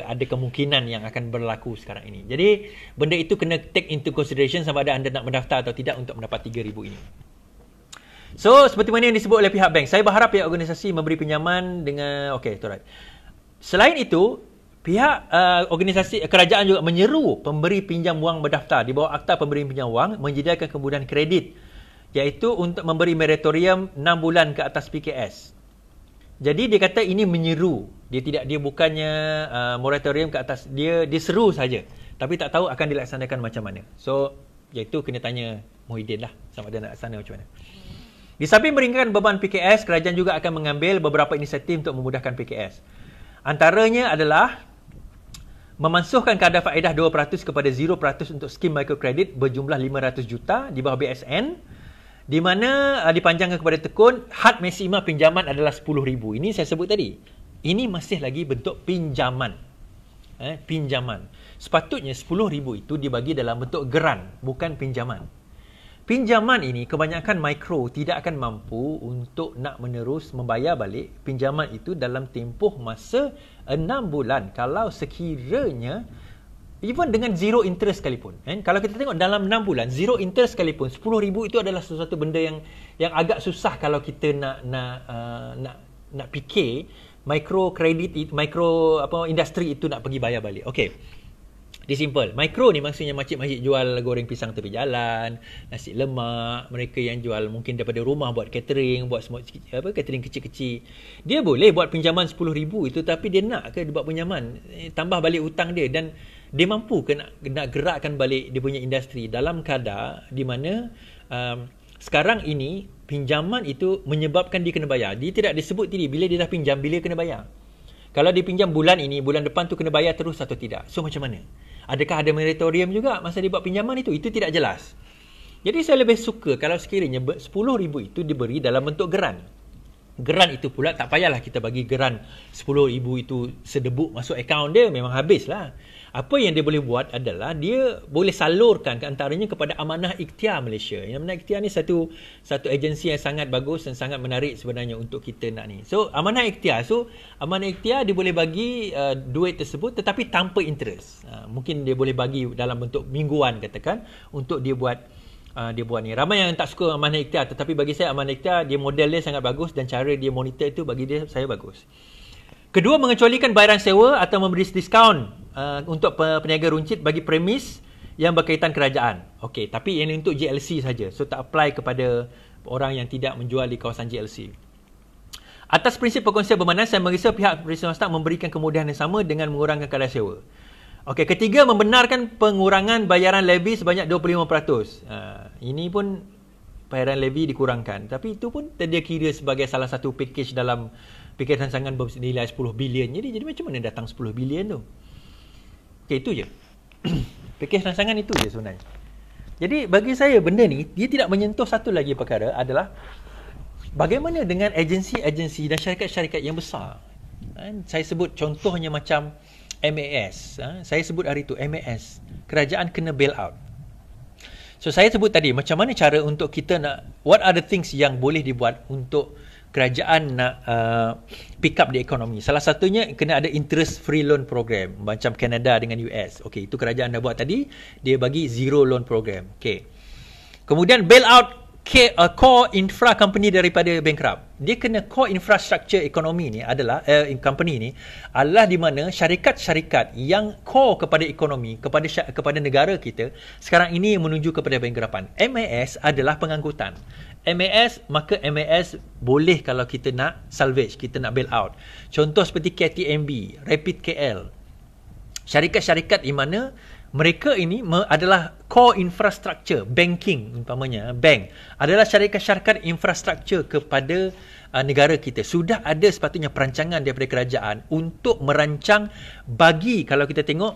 ada kemungkinan yang akan berlaku sekarang ini. Jadi benda itu kena take into consideration sama ada anda nak mendaftar atau tidak untuk mendapat 3000 ini. So seperti mana yang disebut oleh pihak bank, saya berharap pihak organisasi memberi pinjaman dengan okey, itu right. Selain itu, pihak uh, organisasi kerajaan juga menyeru pemberi pinjam wang berdaftar di bawah akta pemberi pinjam wang menyediakan kemudahan kredit iaitu untuk memberi meritorium 6 bulan ke atas PKS. Jadi dia kata ini menyeru. Dia tidak dia bukannya uh, moratorium ke atas dia dia saja. Tapi tak tahu akan dilaksanakan macam mana. So iaitu ya kena tanya Muhyiddin lah sama ada nak laksana macam mana. Di samping meringankan beban PKS, kerajaan juga akan mengambil beberapa inisiatif untuk memudahkan PKS. Antaranya adalah memansuhkan kadar faedah 2% kepada 0% untuk skim microcredit berjumlah 500 juta di bawah BSN di mana uh, dipanjangkan kepada tekun had maksima pinjaman adalah sepuluh ribu. ini saya sebut tadi ini masih lagi bentuk pinjaman eh pinjaman sepatutnya sepuluh ribu itu dibagi dalam bentuk geran bukan pinjaman pinjaman ini kebanyakan mikro tidak akan mampu untuk nak menerus membayar balik pinjaman itu dalam tempoh masa enam bulan kalau sekiranya even dengan zero interest sekalipun kan kalau kita tengok dalam 6 bulan zero interest sekalipun 10000 itu adalah sesuatu benda yang yang agak susah kalau kita nak nak uh, nak nak fikir micro credit micro apa industri itu nak pergi bayar balik Okay, di simple micro ni maksudnya makcik-makcik jual goreng pisang tepi jalan nasi lemak mereka yang jual mungkin daripada rumah buat catering buat semua apa catering kecil-kecil dia boleh buat pinjaman 10000 itu tapi dia nak ke buat pinjaman eh, tambah balik hutang dia dan dia mampu ke nak, nak gerakkan balik dia punya industri dalam kadar di mana um, sekarang ini pinjaman itu menyebabkan dia kena bayar. Dia tidak disebut tadi bila dia dah pinjam bila kena bayar. Kalau dia pinjam bulan ini, bulan depan tu kena bayar terus atau tidak. So macam mana? Adakah ada meritorium juga masa dia buat pinjaman itu? Itu tidak jelas. Jadi saya lebih suka kalau sekiranya 10,000 itu diberi dalam bentuk geran. Geran itu pula tak payahlah kita bagi geran 10,000 itu sedebuk masuk akaun dia memang habislah apa yang dia boleh buat adalah dia boleh salurkan ke antaranya kepada amanah ikhtiar Malaysia. Yang amanah ikhtiar ni satu satu agensi yang sangat bagus dan sangat menarik sebenarnya untuk kita nak ni. So amanah ikhtiar. So amanah ikhtiar dia boleh bagi uh, duit tersebut tetapi tanpa interest. Uh, mungkin dia boleh bagi dalam bentuk mingguan katakan untuk dia buat uh, dia buat ni. Ramai yang tak suka amanah ikhtiar tetapi bagi saya amanah ikhtiar dia model dia sangat bagus dan cara dia monitor itu bagi dia saya bagus. Kedua mengecualikan bayaran sewa atau memberi diskaun Uh, untuk peniaga runcit bagi premis yang berkaitan kerajaan. Okey, tapi ini untuk JLC saja. So tak apply kepada orang yang tidak menjual di kawasan JLC. Atas prinsip perkongsian bermana saya merasa pihak perusahaan swasta memberikan kemudahan yang sama dengan mengurangkan kadar sewa. Okey, ketiga membenarkan pengurangan bayaran levy sebanyak 25%. Uh, ini pun bayaran levy dikurangkan. Tapi itu pun terdia kira sebagai salah satu package dalam pikiran sangan bernilai 10 bilion. Jadi, jadi macam mana datang 10 bilion tu? Okey, itu je. Pakej rancangan itu je sebenarnya. Jadi bagi saya benda ni, dia tidak menyentuh satu lagi perkara adalah bagaimana dengan agensi-agensi dan syarikat-syarikat yang besar. Ha, saya sebut contohnya macam MAS. Ha, saya sebut hari tu MAS. Kerajaan kena bail out. So saya sebut tadi macam mana cara untuk kita nak what are the things yang boleh dibuat untuk kerajaan nak uh, pick up the ekonomi. Salah satunya kena ada interest free loan program macam Canada dengan US. Okey, itu kerajaan dah buat tadi, dia bagi zero loan program. Okey. Kemudian bailout care, uh, core infra company daripada bankrupt. Dia kena core infrastructure ekonomi ni adalah uh, company ni adalah di mana syarikat-syarikat yang core kepada ekonomi, kepada kepada negara kita sekarang ini menuju kepada bankruptan. MAS adalah pengangkutan. MAS maka MAS boleh kalau kita nak salvage kita nak bail out contoh seperti KTMB Rapid KL syarikat-syarikat di mana mereka ini adalah core infrastructure banking umpamanya eh, bank adalah syarikat-syarikat infrastructure kepada uh, negara kita sudah ada sepatutnya perancangan daripada kerajaan untuk merancang bagi kalau kita tengok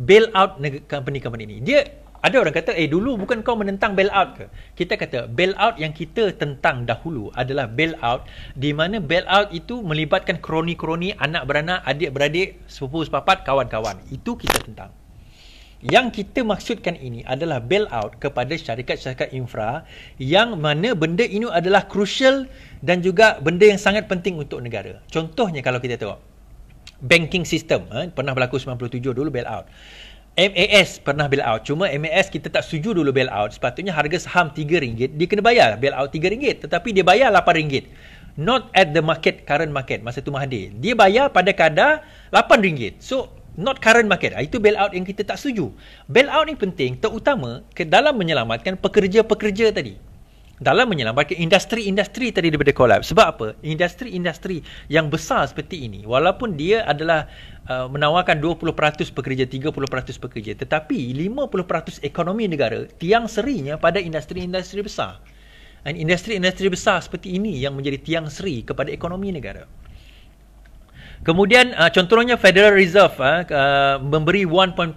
bail out company-company ini dia ada orang kata eh dulu bukan kau menentang bailout ke kita kata bailout yang kita tentang dahulu adalah bailout di mana bailout itu melibatkan kroni-kroni anak beranak adik-beradik sepupu sepapat kawan-kawan itu kita tentang yang kita maksudkan ini adalah bailout kepada syarikat-syarikat infra yang mana benda ini adalah crucial dan juga benda yang sangat penting untuk negara. Contohnya kalau kita tengok banking system, eh, pernah berlaku 97 dulu bailout. MAS pernah bail out. Cuma MAS kita tak setuju dulu bail out. Sepatutnya harga saham RM3, dia kena bayar bail out RM3. Tetapi dia bayar RM8. Not at the market, current market. Masa tu Mahathir. Dia bayar pada kadar RM8. So, not current market. Ah, itu bail out yang kita tak setuju. Bail out ni penting terutama ke dalam menyelamatkan pekerja-pekerja tadi dalam menyelamatkan industri-industri tadi daripada kolaps. Sebab apa? Industri-industri yang besar seperti ini, walaupun dia adalah uh, menawarkan 20% pekerja, 30% pekerja, tetapi 50% ekonomi negara tiang serinya pada industri-industri besar. Dan industri-industri besar seperti ini yang menjadi tiang seri kepada ekonomi negara. Kemudian uh, contohnya Federal Reserve uh, uh, memberi 1.5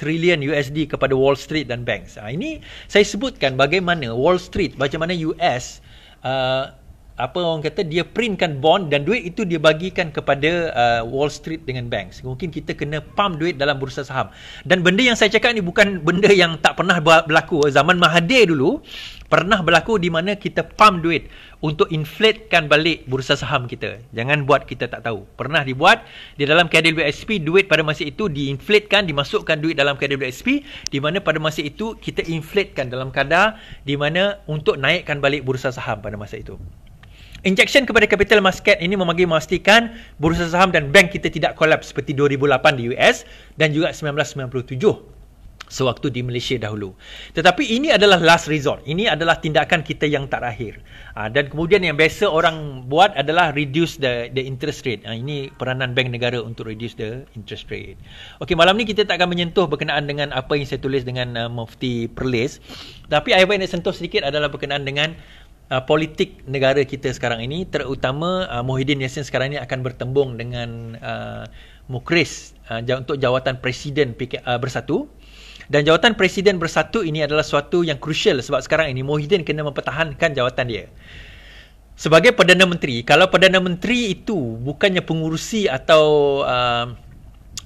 trilion USD kepada Wall Street dan banks. Uh, ini saya sebutkan bagaimana Wall Street, bagaimana US uh, apa orang kata dia printkan bond dan duit itu dia bagikan kepada uh, Wall Street dengan banks. Mungkin kita kena pump duit dalam bursa saham. Dan benda yang saya cakap ni bukan benda yang tak pernah berlaku. Zaman Mahathir dulu pernah berlaku di mana kita pump duit untuk inflatekan balik bursa saham kita. Jangan buat kita tak tahu. Pernah dibuat di dalam KWSP duit pada masa itu diinflatekan, dimasukkan duit dalam KWSP di mana pada masa itu kita inflatekan dalam kadar di mana untuk naikkan balik bursa saham pada masa itu. Injection kepada capital market ini memagi memastikan bursa saham dan bank kita tidak kolaps seperti 2008 di US dan juga 1997 sewaktu di Malaysia dahulu. Tetapi ini adalah last resort. Ini adalah tindakan kita yang tak akhir. Ah, dan kemudian yang biasa orang buat adalah reduce the, the interest rate. Ah, ini peranan bank negara untuk reduce the interest rate. Okey, malam ni kita tak akan menyentuh berkenaan dengan apa yang saya tulis dengan uh, Mufti Perlis. Tapi apa yang nak sentuh sedikit adalah berkenaan dengan uh, politik negara kita sekarang ini terutama uh, Muhyiddin Yassin sekarang ini akan bertembung dengan uh, Mukris uh, untuk jawatan presiden PK, uh, bersatu dan jawatan presiden bersatu ini adalah suatu yang krusial sebab sekarang ini Muhyiddin kena mempertahankan jawatan dia sebagai perdana menteri kalau perdana menteri itu bukannya pengurusi atau uh,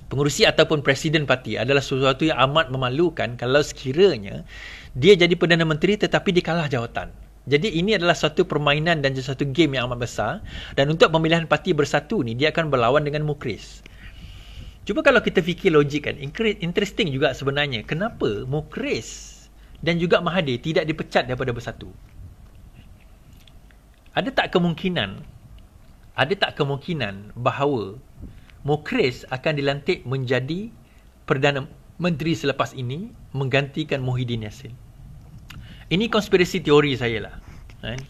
pengurusi ataupun presiden parti adalah sesuatu yang amat memalukan kalau sekiranya dia jadi perdana menteri tetapi dikalah jawatan jadi ini adalah satu permainan dan juga satu game yang amat besar dan untuk pemilihan parti bersatu ni dia akan berlawan dengan Mukris. Cuba kalau kita fikir logik kan, interesting juga sebenarnya. Kenapa Mukris dan juga Mahathir tidak dipecat daripada bersatu? Ada tak kemungkinan ada tak kemungkinan bahawa Mukris akan dilantik menjadi Perdana Menteri selepas ini menggantikan Muhyiddin Yassin? Ini konspirasi teori saya lah. Eh.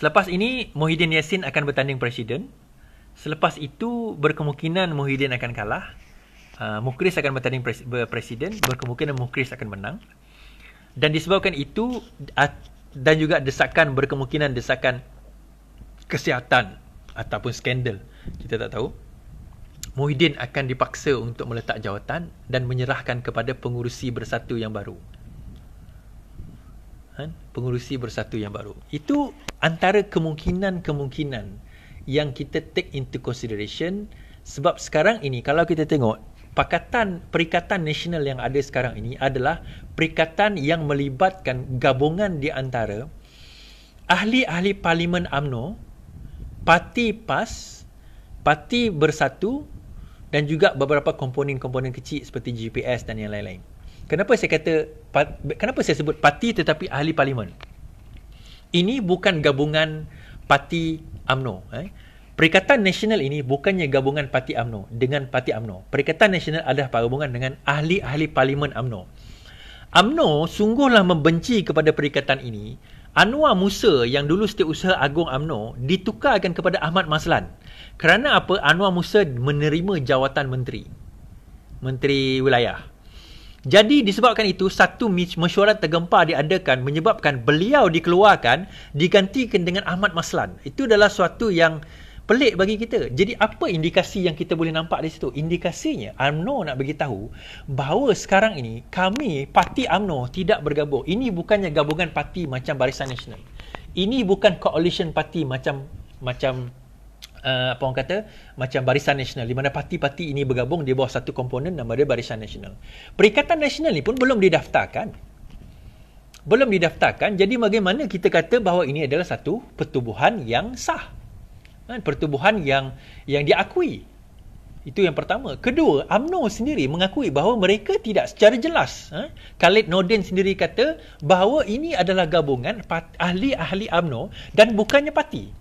Selepas ini, Mohidin Yassin akan bertanding presiden. Selepas itu, berkemungkinan Mohidin akan kalah. Uh, Mukris akan bertanding presiden. Berkemungkinan Mukris akan menang. Dan disebabkan itu, dan juga desakan, berkemungkinan desakan kesihatan ataupun skandal. Kita tak tahu. Muhyiddin akan dipaksa untuk meletak jawatan dan menyerahkan kepada pengurusi bersatu yang baru kan, pengurusi bersatu yang baru. Itu antara kemungkinan-kemungkinan yang kita take into consideration sebab sekarang ini kalau kita tengok pakatan perikatan nasional yang ada sekarang ini adalah perikatan yang melibatkan gabungan di antara ahli-ahli parlimen AMNO, parti PAS, parti bersatu dan juga beberapa komponen-komponen kecil seperti GPS dan yang lain-lain. Kenapa saya kata kenapa saya sebut parti tetapi ahli parlimen ini bukan gabungan parti AMNO eh Perikatan Nasional ini bukannya gabungan parti AMNO dengan parti AMNO. Perikatan Nasional adalah gabungan dengan ahli-ahli parlimen AMNO. AMNO sungguhlah membenci kepada perikatan ini. Anwar Musa yang dulu setiausaha agung AMNO ditukarkan kepada Ahmad Maslan. Kerana apa Anwar Musa menerima jawatan menteri. Menteri wilayah. Jadi disebabkan itu satu mesyuarat tergempar diadakan menyebabkan beliau dikeluarkan digantikan dengan Ahmad Maslan. Itu adalah suatu yang pelik bagi kita. Jadi apa indikasi yang kita boleh nampak di situ? Indikasinya Amno nak bagi tahu bahawa sekarang ini kami parti Amno tidak bergabung. Ini bukannya gabungan parti macam Barisan Nasional. Ini bukan coalition parti macam macam uh, apa orang kata macam barisan nasional di mana parti-parti ini bergabung di bawah satu komponen nama dia barisan nasional perikatan nasional ni pun belum didaftarkan belum didaftarkan jadi bagaimana kita kata bahawa ini adalah satu pertubuhan yang sah kan pertubuhan yang yang diakui itu yang pertama. Kedua, AMNO sendiri mengakui bahawa mereka tidak secara jelas. Eh? Khalid Nordin sendiri kata bahawa ini adalah gabungan ahli-ahli AMNO dan bukannya parti.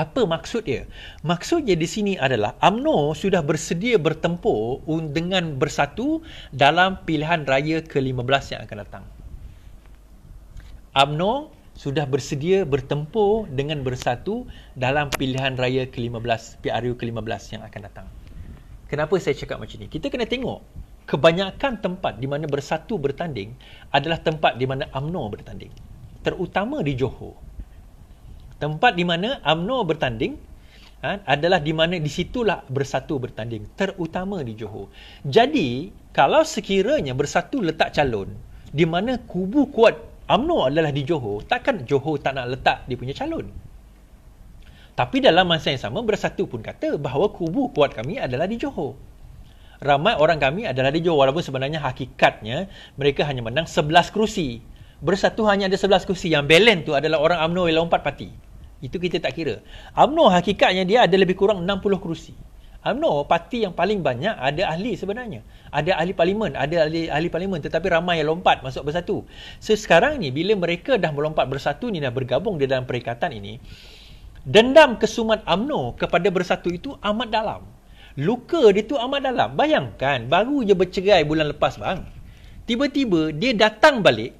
Apa maksud dia? Maksudnya di sini adalah AMNO sudah bersedia bertempur dengan bersatu dalam pilihan raya ke-15 yang akan datang. AMNO sudah bersedia bertempur dengan bersatu dalam pilihan raya ke-15, PRU ke-15 yang akan datang. Kenapa saya cakap macam ni? Kita kena tengok kebanyakan tempat di mana bersatu bertanding adalah tempat di mana AMNO bertanding. Terutama di Johor tempat di mana UMNO bertanding ha, adalah di mana di situlah bersatu bertanding terutama di Johor. Jadi kalau sekiranya bersatu letak calon di mana kubu kuat UMNO adalah di Johor, takkan Johor tak nak letak dia punya calon. Tapi dalam masa yang sama bersatu pun kata bahawa kubu kuat kami adalah di Johor. Ramai orang kami adalah di Johor walaupun sebenarnya hakikatnya mereka hanya menang 11 kerusi. Bersatu hanya ada 11 kerusi. Yang balance tu adalah orang UMNO yang lompat parti. Itu kita tak kira. UMNO hakikatnya dia ada lebih kurang 60 kerusi. UMNO parti yang paling banyak ada ahli sebenarnya. Ada ahli parlimen, ada ahli, ahli parlimen tetapi ramai yang lompat masuk bersatu. So sekarang ni bila mereka dah melompat bersatu ni dah bergabung di dalam perikatan ini, dendam kesumat UMNO kepada bersatu itu amat dalam. Luka dia tu amat dalam. Bayangkan baru je bercerai bulan lepas bang. Tiba-tiba dia datang balik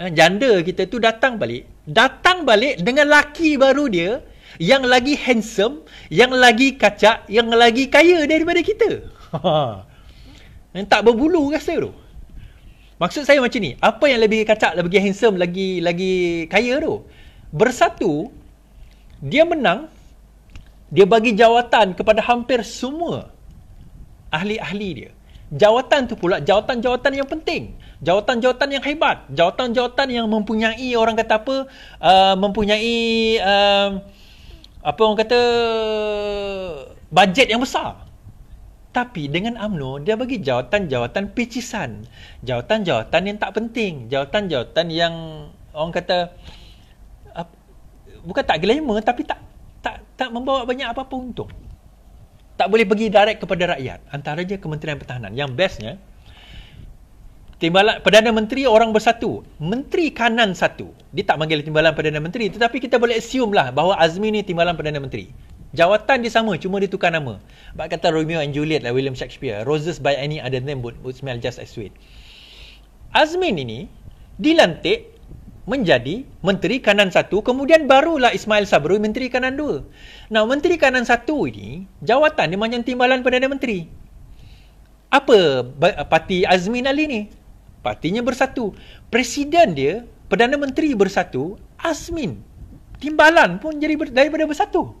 Eh, janda kita tu datang balik datang balik dengan laki baru dia yang lagi handsome yang lagi kacak yang lagi kaya daripada kita yang eh, tak berbulu rasa tu maksud saya macam ni apa yang lebih kacak lebih handsome lagi lagi kaya tu bersatu dia menang dia bagi jawatan kepada hampir semua ahli-ahli dia jawatan tu pula jawatan-jawatan yang penting jawatan-jawatan yang hebat jawatan-jawatan yang mempunyai orang kata apa uh, mempunyai uh, apa orang kata bajet yang besar tapi dengan Amno dia bagi jawatan-jawatan picisan jawatan-jawatan yang tak penting jawatan-jawatan yang orang kata uh, bukan tak glamour tapi tak tak tak membawa banyak apa-apa untung tak boleh pergi direct kepada rakyat antaranya kementerian pertahanan yang bestnya timbalan perdana menteri orang bersatu menteri kanan satu dia tak manggil timbalan perdana menteri tetapi kita boleh assume lah bahawa Azmi ni timbalan perdana menteri jawatan dia sama cuma dia tukar nama bab kata Romeo and Juliet lah William Shakespeare roses by any other name would, would smell just as sweet Azmin ini dilantik menjadi menteri kanan satu kemudian barulah Ismail Sabri menteri kanan dua. Nah, menteri kanan satu ini jawatan dia macam timbalan Perdana Menteri. Apa parti Azmin Ali ni? Partinya bersatu. Presiden dia, Perdana Menteri bersatu, Azmin. Timbalan pun jadi ber, daripada bersatu.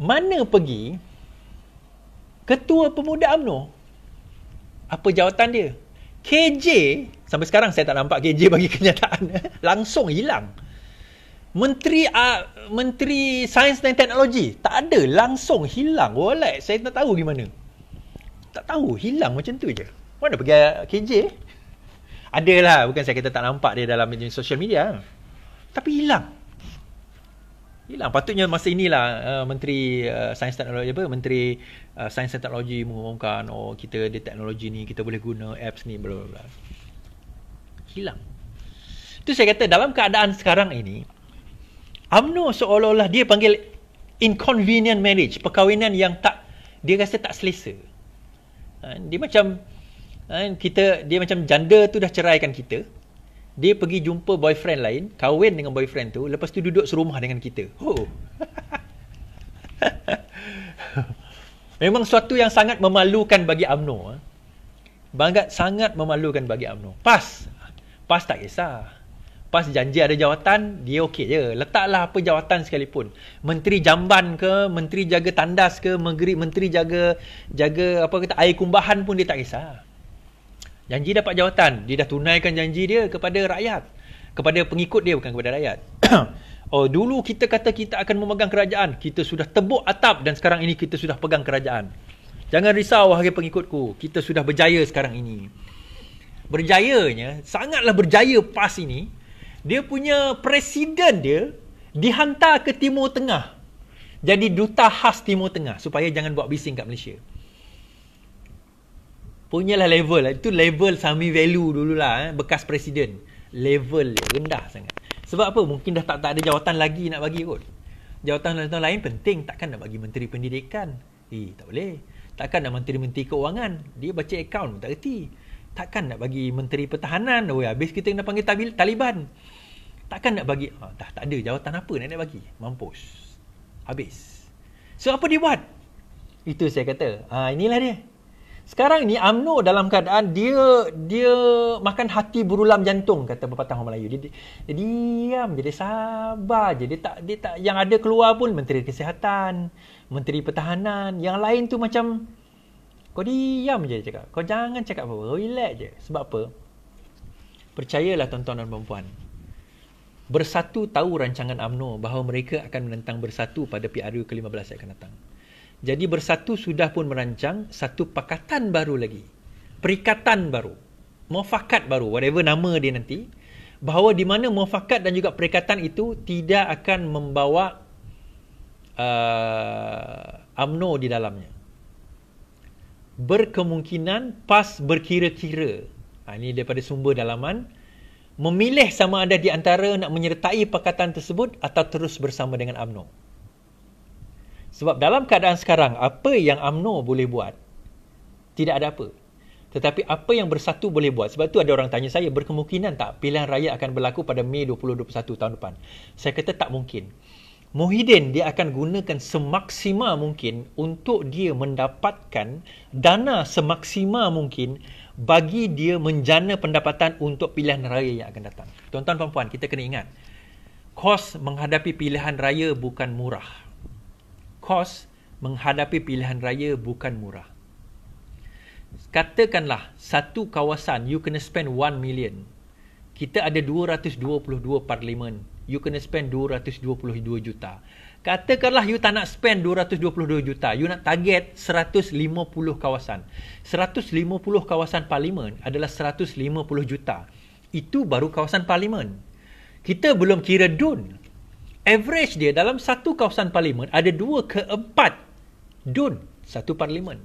Mana pergi Ketua Pemuda UMNO? Apa jawatan dia? KJ sampai sekarang saya tak nampak KJ bagi kenyataan langsung hilang Menteri uh, Menteri Sains dan Teknologi tak ada langsung hilang wallet saya tak tahu gimana tak tahu hilang macam tu je mana pergi ah, KJ adalah bukan saya kata tak nampak dia dalam social media tapi hilang Yalah, patutnya masa inilah uh, Menteri uh, Sains Teknologi apa Menteri uh, Sains Teknologi mengumumkan oh kita ada teknologi ni kita boleh guna apps ni bla bla. Hilang. Tu saya kata dalam keadaan sekarang ini UMNO seolah-olah dia panggil inconvenient marriage, perkahwinan yang tak dia rasa tak selesa. Uh, dia macam uh, kita dia macam janda tu dah ceraikan kita dia pergi jumpa boyfriend lain, kahwin dengan boyfriend tu, lepas tu duduk serumah dengan kita. Oh. Memang suatu yang sangat memalukan bagi Amno, ah. Bangat sangat memalukan bagi Amno. PAS. PAS tak kisah. PAS janji ada jawatan, dia okey je. Letaklah apa jawatan sekalipun. Menteri jamban ke, menteri jaga tandas ke, menteri jaga jaga apa kata air kumbahan pun dia tak kisah. Janji dapat jawatan Dia dah tunaikan janji dia kepada rakyat Kepada pengikut dia bukan kepada rakyat Oh dulu kita kata kita akan memegang kerajaan Kita sudah tebuk atap dan sekarang ini kita sudah pegang kerajaan Jangan risau wahai pengikutku Kita sudah berjaya sekarang ini Berjayanya Sangatlah berjaya PAS ini Dia punya presiden dia Dihantar ke Timur Tengah Jadi duta khas Timur Tengah Supaya jangan buat bising kat Malaysia punyalah level lah. Itu level Sami Value dulu lah eh. Bekas presiden. Level rendah sangat. Sebab apa? Mungkin dah tak, tak ada jawatan lagi nak bagi kot. Jawatan-jawatan lain penting. Takkan nak bagi menteri pendidikan. Eh, tak boleh. Takkan nak menteri-menteri keuangan. Dia baca account pun tak kerti. Takkan nak bagi menteri pertahanan. Oh, habis kita kena panggil tabil, Taliban. Takkan nak bagi. Ha, dah tak ada jawatan apa nak nak bagi. Mampus. Habis. So apa dia buat? Itu saya kata. Ha, inilah dia. Sekarang ni UMNO dalam keadaan dia dia makan hati burulam jantung kata pepatah orang Melayu. Dia, dia, diam je, dia sabar je. Dia tak dia tak yang ada keluar pun menteri kesihatan, menteri pertahanan, yang lain tu macam kau diam je cakap. Kau jangan cakap apa-apa, relax je. Sebab apa? Percayalah tuan-tuan dan puan-puan. Bersatu tahu rancangan UMNO bahawa mereka akan menentang bersatu pada PRU ke-15 yang akan datang. Jadi bersatu sudah pun merancang satu pakatan baru lagi. Perikatan baru. Mufakat baru, whatever nama dia nanti. Bahawa di mana mufakat dan juga perikatan itu tidak akan membawa uh, UMNO di dalamnya. Berkemungkinan PAS berkira-kira, ha, ini daripada sumber dalaman, memilih sama ada di antara nak menyertai pakatan tersebut atau terus bersama dengan UMNO. Sebab dalam keadaan sekarang, apa yang UMNO boleh buat? Tidak ada apa. Tetapi apa yang bersatu boleh buat? Sebab tu ada orang tanya saya, berkemungkinan tak pilihan raya akan berlaku pada Mei 2021 tahun depan? Saya kata tak mungkin. Muhyiddin dia akan gunakan semaksima mungkin untuk dia mendapatkan dana semaksima mungkin bagi dia menjana pendapatan untuk pilihan raya yang akan datang. Tuan-tuan puan-puan, kita kena ingat. Kos menghadapi pilihan raya bukan murah kos menghadapi pilihan raya bukan murah. Katakanlah satu kawasan you kena spend 1 million. Kita ada 222 parlimen. You kena spend 222 juta. Katakanlah you tak nak spend 222 juta. You nak target 150 kawasan. 150 kawasan parlimen adalah 150 juta. Itu baru kawasan parlimen. Kita belum kira dun average dia dalam satu kawasan parlimen ada dua ke empat dun satu parlimen.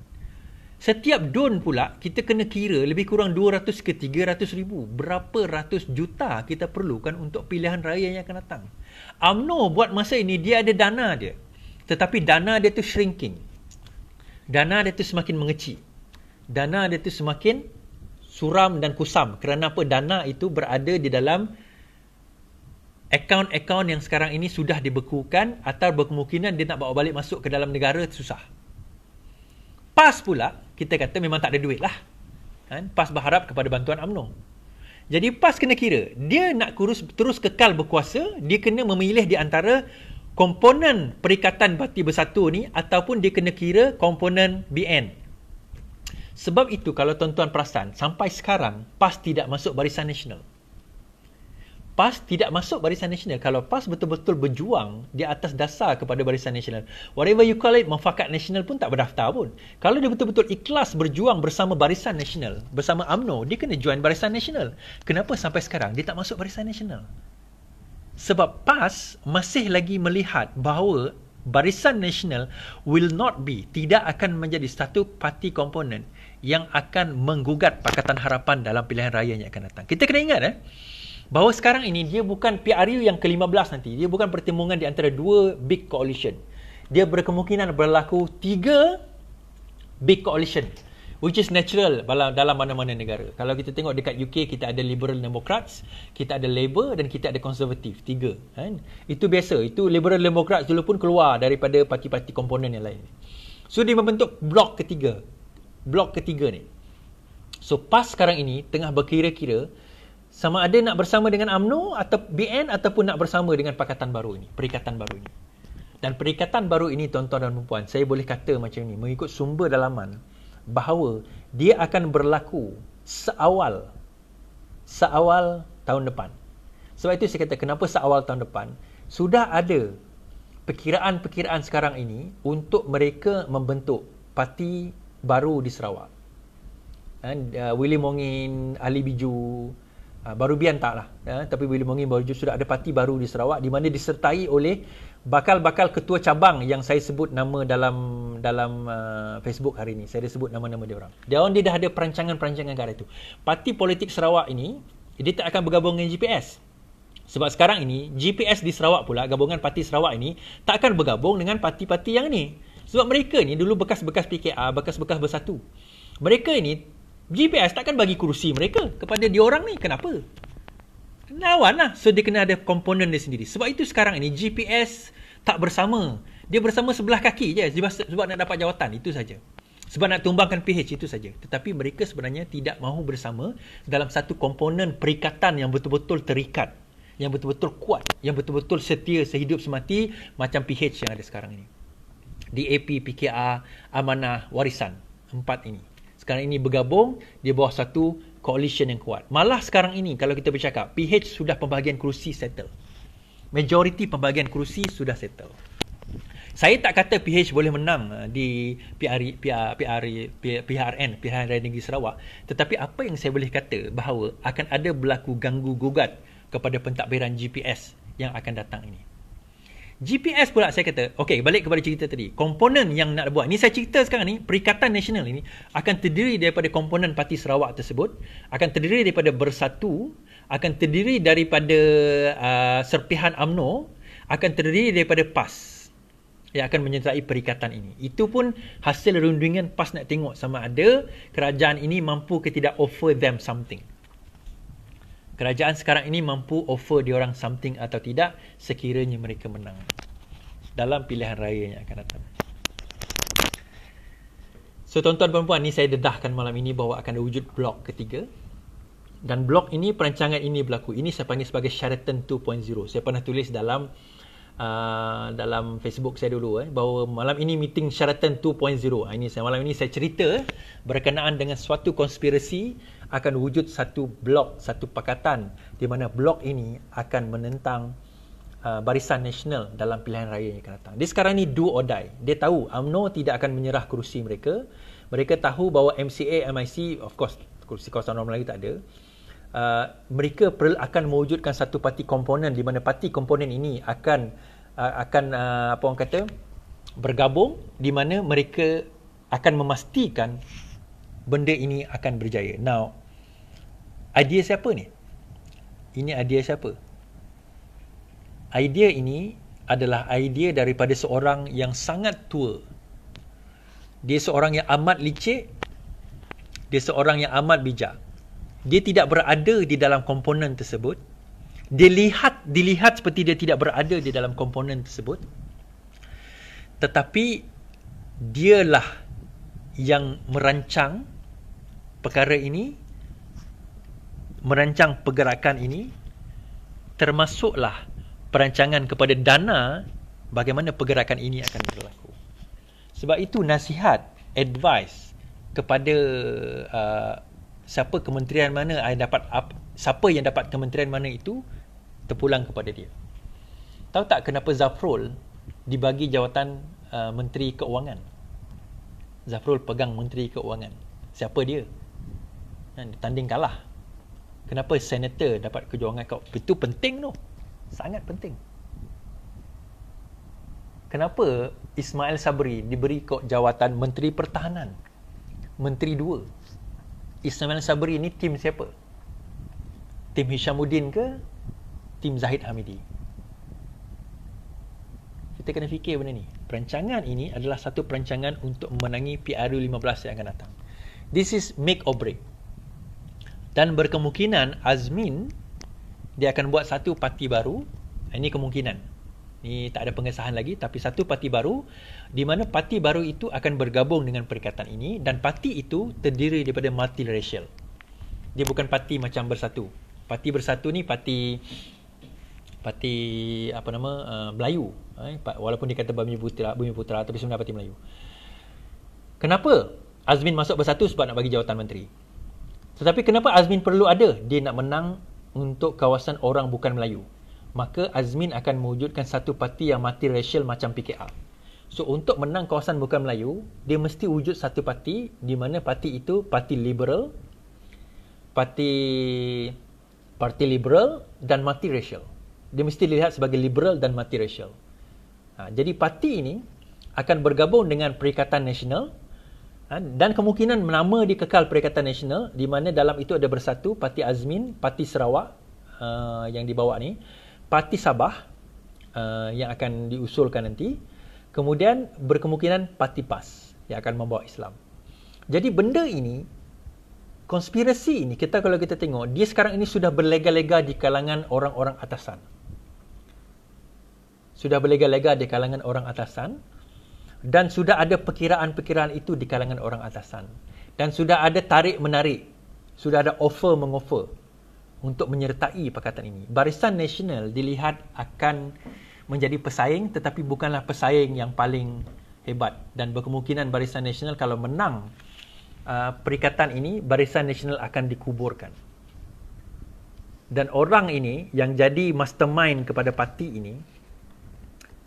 Setiap dun pula kita kena kira lebih kurang 200 ke 300 ribu. Berapa ratus juta kita perlukan untuk pilihan raya yang akan datang. UMNO buat masa ini dia ada dana dia. Tetapi dana dia tu shrinking. Dana dia tu semakin mengecil. Dana dia tu semakin suram dan kusam. Kerana apa? Dana itu berada di dalam akaun-akaun yang sekarang ini sudah dibekukan atau berkemungkinan dia nak bawa balik masuk ke dalam negara susah. PAS pula, kita kata memang tak ada duit lah. Kan? PAS berharap kepada bantuan UMNO. Jadi PAS kena kira, dia nak kurus, terus kekal berkuasa, dia kena memilih di antara komponen Perikatan Parti Bersatu ni ataupun dia kena kira komponen BN. Sebab itu kalau tuan-tuan perasan, sampai sekarang PAS tidak masuk barisan nasional. PAS tidak masuk barisan nasional kalau PAS betul-betul berjuang di atas dasar kepada barisan nasional whatever you call it mafakat nasional pun tak berdaftar pun kalau dia betul-betul ikhlas berjuang bersama barisan nasional bersama AMNO dia kena join barisan nasional kenapa sampai sekarang dia tak masuk barisan nasional sebab PAS masih lagi melihat bahawa barisan nasional will not be tidak akan menjadi satu parti komponen yang akan menggugat Pakatan Harapan dalam pilihan raya yang akan datang kita kena ingat eh bahawa sekarang ini dia bukan PRU yang ke-15 nanti dia bukan pertemuan di antara dua big coalition dia berkemungkinan berlaku tiga big coalition which is natural dalam mana-mana negara kalau kita tengok dekat UK kita ada liberal democrats kita ada Labour dan kita ada conservative tiga kan itu biasa itu liberal democrats dulu pun keluar daripada parti-parti komponen yang lain so dia membentuk blok ketiga blok ketiga ni so pas sekarang ini tengah berkira-kira sama ada nak bersama dengan AMNO atau BN ataupun nak bersama dengan pakatan baru ini, perikatan baru ini. Dan perikatan baru ini tuan-tuan dan puan, saya boleh kata macam ni, mengikut sumber dalaman bahawa dia akan berlaku seawal seawal tahun depan. Sebab itu saya kata kenapa seawal tahun depan sudah ada perkiraan-perkiraan sekarang ini untuk mereka membentuk parti baru di Sarawak. Dan uh, William Wongin, Ali Biju, Ah, baru Bian tak lah ya, tapi Willy Mongin baru sudah ada parti baru di Sarawak di mana disertai oleh bakal-bakal ketua cabang yang saya sebut nama dalam dalam uh, Facebook hari ini saya dah sebut nama-nama dia orang dia orang dia dah ada perancangan-perancangan gara itu parti politik Sarawak ini dia tak akan bergabung dengan GPS sebab sekarang ini GPS di Sarawak pula gabungan parti Sarawak ini tak akan bergabung dengan parti-parti yang ni sebab mereka ni dulu bekas-bekas PKR bekas-bekas bersatu mereka ini GPS takkan bagi kerusi mereka kepada diorang ni. Kenapa? Lawan lah. So, dia kena ada komponen dia sendiri. Sebab itu sekarang ini GPS tak bersama. Dia bersama sebelah kaki je. Sebab nak dapat jawatan. Itu saja. Sebab nak tumbangkan pH. Itu saja. Tetapi mereka sebenarnya tidak mahu bersama dalam satu komponen perikatan yang betul-betul terikat. Yang betul-betul kuat. Yang betul-betul setia sehidup semati macam pH yang ada sekarang ini. DAP, PKR, Amanah, Warisan. Empat ini sekarang ini bergabung di bawah satu coalition yang kuat. Malah sekarang ini kalau kita bercakap PH sudah pembahagian kerusi settle. Majoriti pembahagian kerusi sudah settle. Saya tak kata PH boleh menang uh, di PR, PR, PR, PRN, PRN Raya Negeri Sarawak. Tetapi apa yang saya boleh kata bahawa akan ada berlaku ganggu-gugat kepada pentadbiran GPS yang akan datang ini. GPS pula saya kata, okey balik kepada cerita tadi. Komponen yang nak buat. Ni saya cerita sekarang ni, Perikatan Nasional ini akan terdiri daripada komponen parti Sarawak tersebut, akan terdiri daripada Bersatu, akan terdiri daripada uh, Serpihan UMNO, akan terdiri daripada PAS yang akan menyertai perikatan ini. Itu pun hasil rundingan PAS nak tengok sama ada kerajaan ini mampu ke tidak offer them something kerajaan sekarang ini mampu offer diorang something atau tidak sekiranya mereka menang dalam pilihan raya yang akan datang. So tuan-tuan perempuan ni saya dedahkan malam ini bahawa akan ada wujud blok ketiga dan blok ini perancangan ini berlaku. Ini saya panggil sebagai Sheraton 2.0. Saya pernah tulis dalam uh, dalam Facebook saya dulu eh bahawa malam ini meeting Sheraton 2.0. Ah, ini saya malam ini saya cerita berkenaan dengan suatu konspirasi akan wujud satu blok, satu pakatan di mana blok ini akan menentang uh, barisan nasional dalam pilihan raya yang akan datang. Dia sekarang ni do or die. Dia tahu UMNO tidak akan menyerah kerusi mereka. Mereka tahu bahawa MCA, MIC, of course kerusi kawasan normal lagi tak ada. Uh, mereka perlu akan mewujudkan satu parti komponen di mana parti komponen ini akan uh, akan uh, apa orang kata bergabung di mana mereka akan memastikan benda ini akan berjaya. Now, Idea siapa ni? Ini idea siapa? Idea ini adalah idea daripada seorang yang sangat tua. Dia seorang yang amat licik. Dia seorang yang amat bijak. Dia tidak berada di dalam komponen tersebut. Dia lihat, dilihat seperti dia tidak berada di dalam komponen tersebut. Tetapi, dialah yang merancang perkara ini merancang pergerakan ini termasuklah perancangan kepada dana bagaimana pergerakan ini akan berlaku. Sebab itu nasihat, advice kepada uh, siapa kementerian mana yang dapat siapa yang dapat kementerian mana itu terpulang kepada dia. Tahu tak kenapa Zafrul dibagi jawatan uh, menteri keuangan? Zafrul pegang menteri keuangan. Siapa dia? Dan tanding kalah kenapa senator dapat kejuangan kau itu penting tu sangat penting kenapa Ismail Sabri diberi kau jawatan menteri pertahanan menteri dua Ismail Sabri ni tim siapa tim Hishamuddin ke tim Zahid Hamidi kita kena fikir benda ni perancangan ini adalah satu perancangan untuk memenangi PRU 15 yang akan datang this is make or break dan berkemungkinan Azmin dia akan buat satu parti baru. Eh, ini kemungkinan. Ini tak ada pengesahan lagi tapi satu parti baru di mana parti baru itu akan bergabung dengan perikatan ini dan parti itu terdiri daripada multiracial. Dia bukan parti macam bersatu. Parti bersatu ni parti parti apa nama uh, Melayu. Eh, walaupun dia kata bumi putera, bumi putera tapi sebenarnya parti Melayu. Kenapa Azmin masuk bersatu sebab nak bagi jawatan menteri? Tetapi kenapa Azmin perlu ada? Dia nak menang untuk kawasan orang bukan Melayu. Maka Azmin akan mewujudkan satu parti yang mati racial macam PKR. So untuk menang kawasan bukan Melayu, dia mesti wujud satu parti di mana parti itu parti liberal, parti parti liberal dan mati racial. Dia mesti dilihat sebagai liberal dan mati racial. Ha, jadi parti ini akan bergabung dengan Perikatan Nasional Ha? dan kemungkinan nama dia kekal Perikatan Nasional di mana dalam itu ada bersatu Parti Azmin, Parti Sarawak uh, yang dibawa ni, Parti Sabah uh, yang akan diusulkan nanti. Kemudian berkemungkinan Parti PAS yang akan membawa Islam. Jadi benda ini konspirasi ini kita kalau kita tengok dia sekarang ini sudah berlega-lega di kalangan orang-orang atasan. Sudah berlega-lega di kalangan orang atasan dan sudah ada perkiraan-perkiraan itu di kalangan orang atasan dan sudah ada tarik menarik sudah ada offer mengoffer untuk menyertai pakatan ini barisan nasional dilihat akan menjadi pesaing tetapi bukanlah pesaing yang paling hebat dan berkemungkinan barisan nasional kalau menang uh, perikatan ini barisan nasional akan dikuburkan dan orang ini yang jadi mastermind kepada parti ini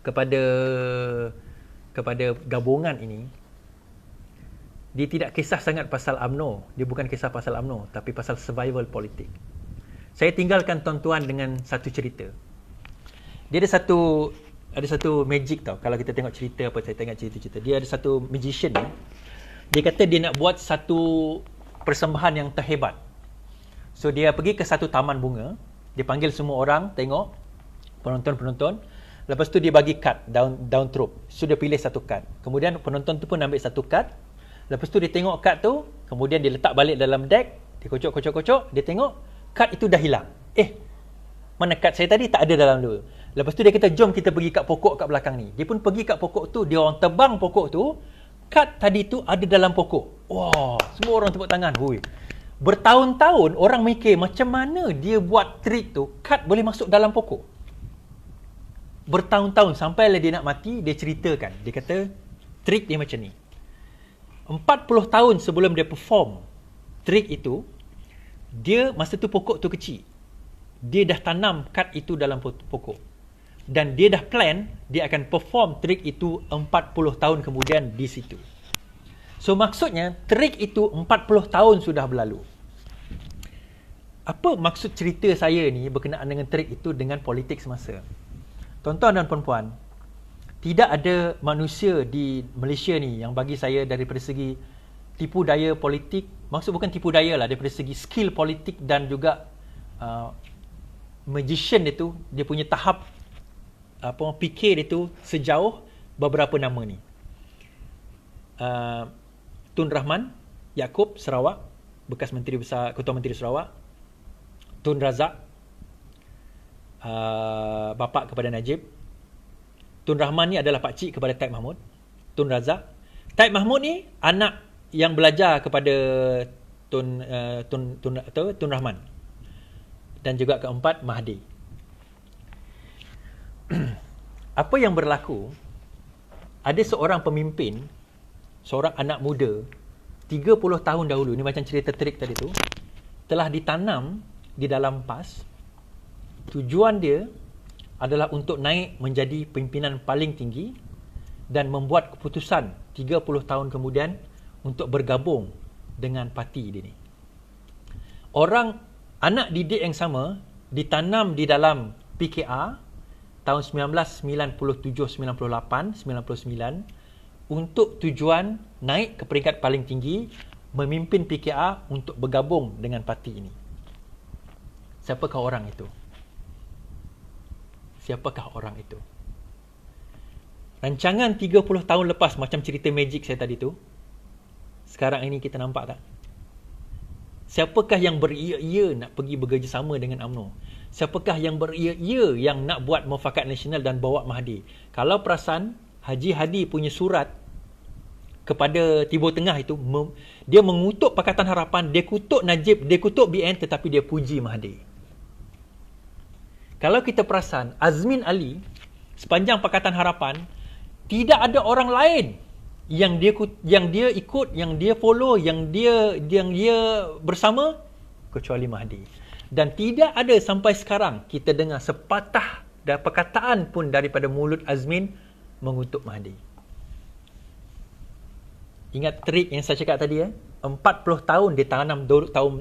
kepada kepada gabungan ini dia tidak kisah sangat pasal AMNO. dia bukan kisah pasal AMNO, tapi pasal survival politik saya tinggalkan tuan-tuan dengan satu cerita dia ada satu ada satu magic tau kalau kita tengok cerita apa saya tengok cerita-cerita dia ada satu magician ni dia kata dia nak buat satu persembahan yang terhebat so dia pergi ke satu taman bunga dia panggil semua orang tengok penonton-penonton Lepas tu dia bagi card down down throw. So dia pilih satu card. Kemudian penonton tu pun ambil satu card. Lepas tu dia tengok card tu, kemudian dia letak balik dalam deck, dia kocok-kocok-kocok, dia tengok card itu dah hilang. Eh, mana card saya tadi tak ada dalam tu. Lepas tu dia kata jom kita pergi kat pokok kat belakang ni. Dia pun pergi kat pokok tu, dia orang tebang pokok tu, card tadi tu ada dalam pokok. Wah, wow, semua orang tepuk tangan. Hui. Bertahun-tahun orang mikir macam mana dia buat trick tu, card boleh masuk dalam pokok bertahun-tahun sampai dia nak mati dia ceritakan dia kata trick dia macam ni 40 tahun sebelum dia perform trick itu dia masa tu pokok tu kecil dia dah tanam kad itu dalam pokok dan dia dah plan dia akan perform trick itu 40 tahun kemudian di situ so maksudnya trick itu 40 tahun sudah berlalu apa maksud cerita saya ni berkenaan dengan trik itu dengan politik semasa? Tuan-tuan dan puan-puan, tidak ada manusia di Malaysia ni yang bagi saya dari segi tipu daya politik, maksud bukan tipu daya lah, dari segi skill politik dan juga uh, magician dia tu, dia punya tahap apa fikir dia tu sejauh beberapa nama ni. Uh, Tun Rahman, Yaakob Sarawak, bekas Menteri Besar, Ketua Menteri Sarawak, Tun Razak, uh, bapa kepada Najib. Tun Rahman ni adalah pak cik kepada Taib Mahmud. Tun Razak. Taib Mahmud ni anak yang belajar kepada Tun uh, Tun Tun atau Tun Rahman. Dan juga keempat Mahdi. Apa yang berlaku? Ada seorang pemimpin, seorang anak muda 30 tahun dahulu ni macam cerita trik tadi tu telah ditanam di dalam PAS tujuan dia adalah untuk naik menjadi pimpinan paling tinggi dan membuat keputusan 30 tahun kemudian untuk bergabung dengan parti dia ni. Orang anak didik yang sama ditanam di dalam PKR tahun 1997, 98, 99 untuk tujuan naik ke peringkat paling tinggi memimpin PKR untuk bergabung dengan parti ini. Siapakah orang itu? siapakah orang itu. Rancangan 30 tahun lepas macam cerita magic saya tadi tu. Sekarang ini kita nampak tak? Siapakah yang beria-ia nak pergi bekerjasama dengan Amno? Siapakah yang beria-ia yang nak buat mufakat nasional dan bawa Mahdi? Kalau perasan Haji Hadi punya surat kepada Timur Tengah itu dia mengutuk Pakatan Harapan, dia kutuk Najib, dia kutuk BN tetapi dia puji Mahdi. Kalau kita perasan Azmin Ali sepanjang Pakatan Harapan tidak ada orang lain yang dia yang dia ikut, yang dia follow, yang dia yang dia bersama kecuali Mahdi. Dan tidak ada sampai sekarang kita dengar sepatah dan perkataan pun daripada mulut Azmin mengutuk Mahdi. Ingat trik yang saya cakap tadi ya? Eh? 40 tahun dia tanam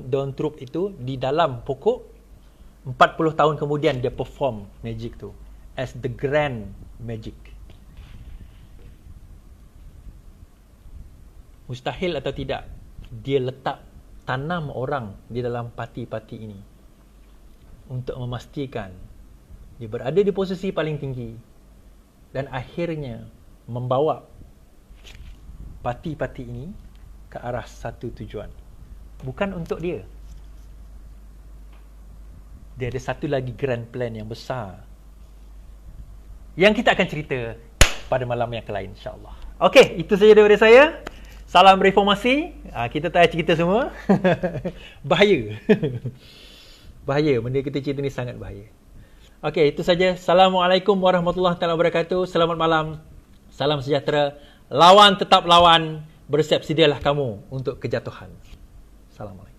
daun trup itu di dalam pokok 40 tahun kemudian dia perform magic tu as the grand magic. Mustahil atau tidak dia letak tanam orang di dalam parti-parti ini untuk memastikan dia berada di posisi paling tinggi dan akhirnya membawa parti-parti ini ke arah satu tujuan. Bukan untuk dia, dia ada satu lagi grand plan yang besar yang kita akan cerita pada malam yang lain insyaAllah. Okey, itu saja daripada saya. Salam reformasi. Ah, kita tak cerita semua. bahaya. bahaya. Benda kita cerita ni sangat bahaya. Okey, itu saja. Assalamualaikum warahmatullahi wabarakatuh. Selamat malam. Salam sejahtera. Lawan tetap lawan. Bersiap sedialah kamu untuk kejatuhan. Assalamualaikum.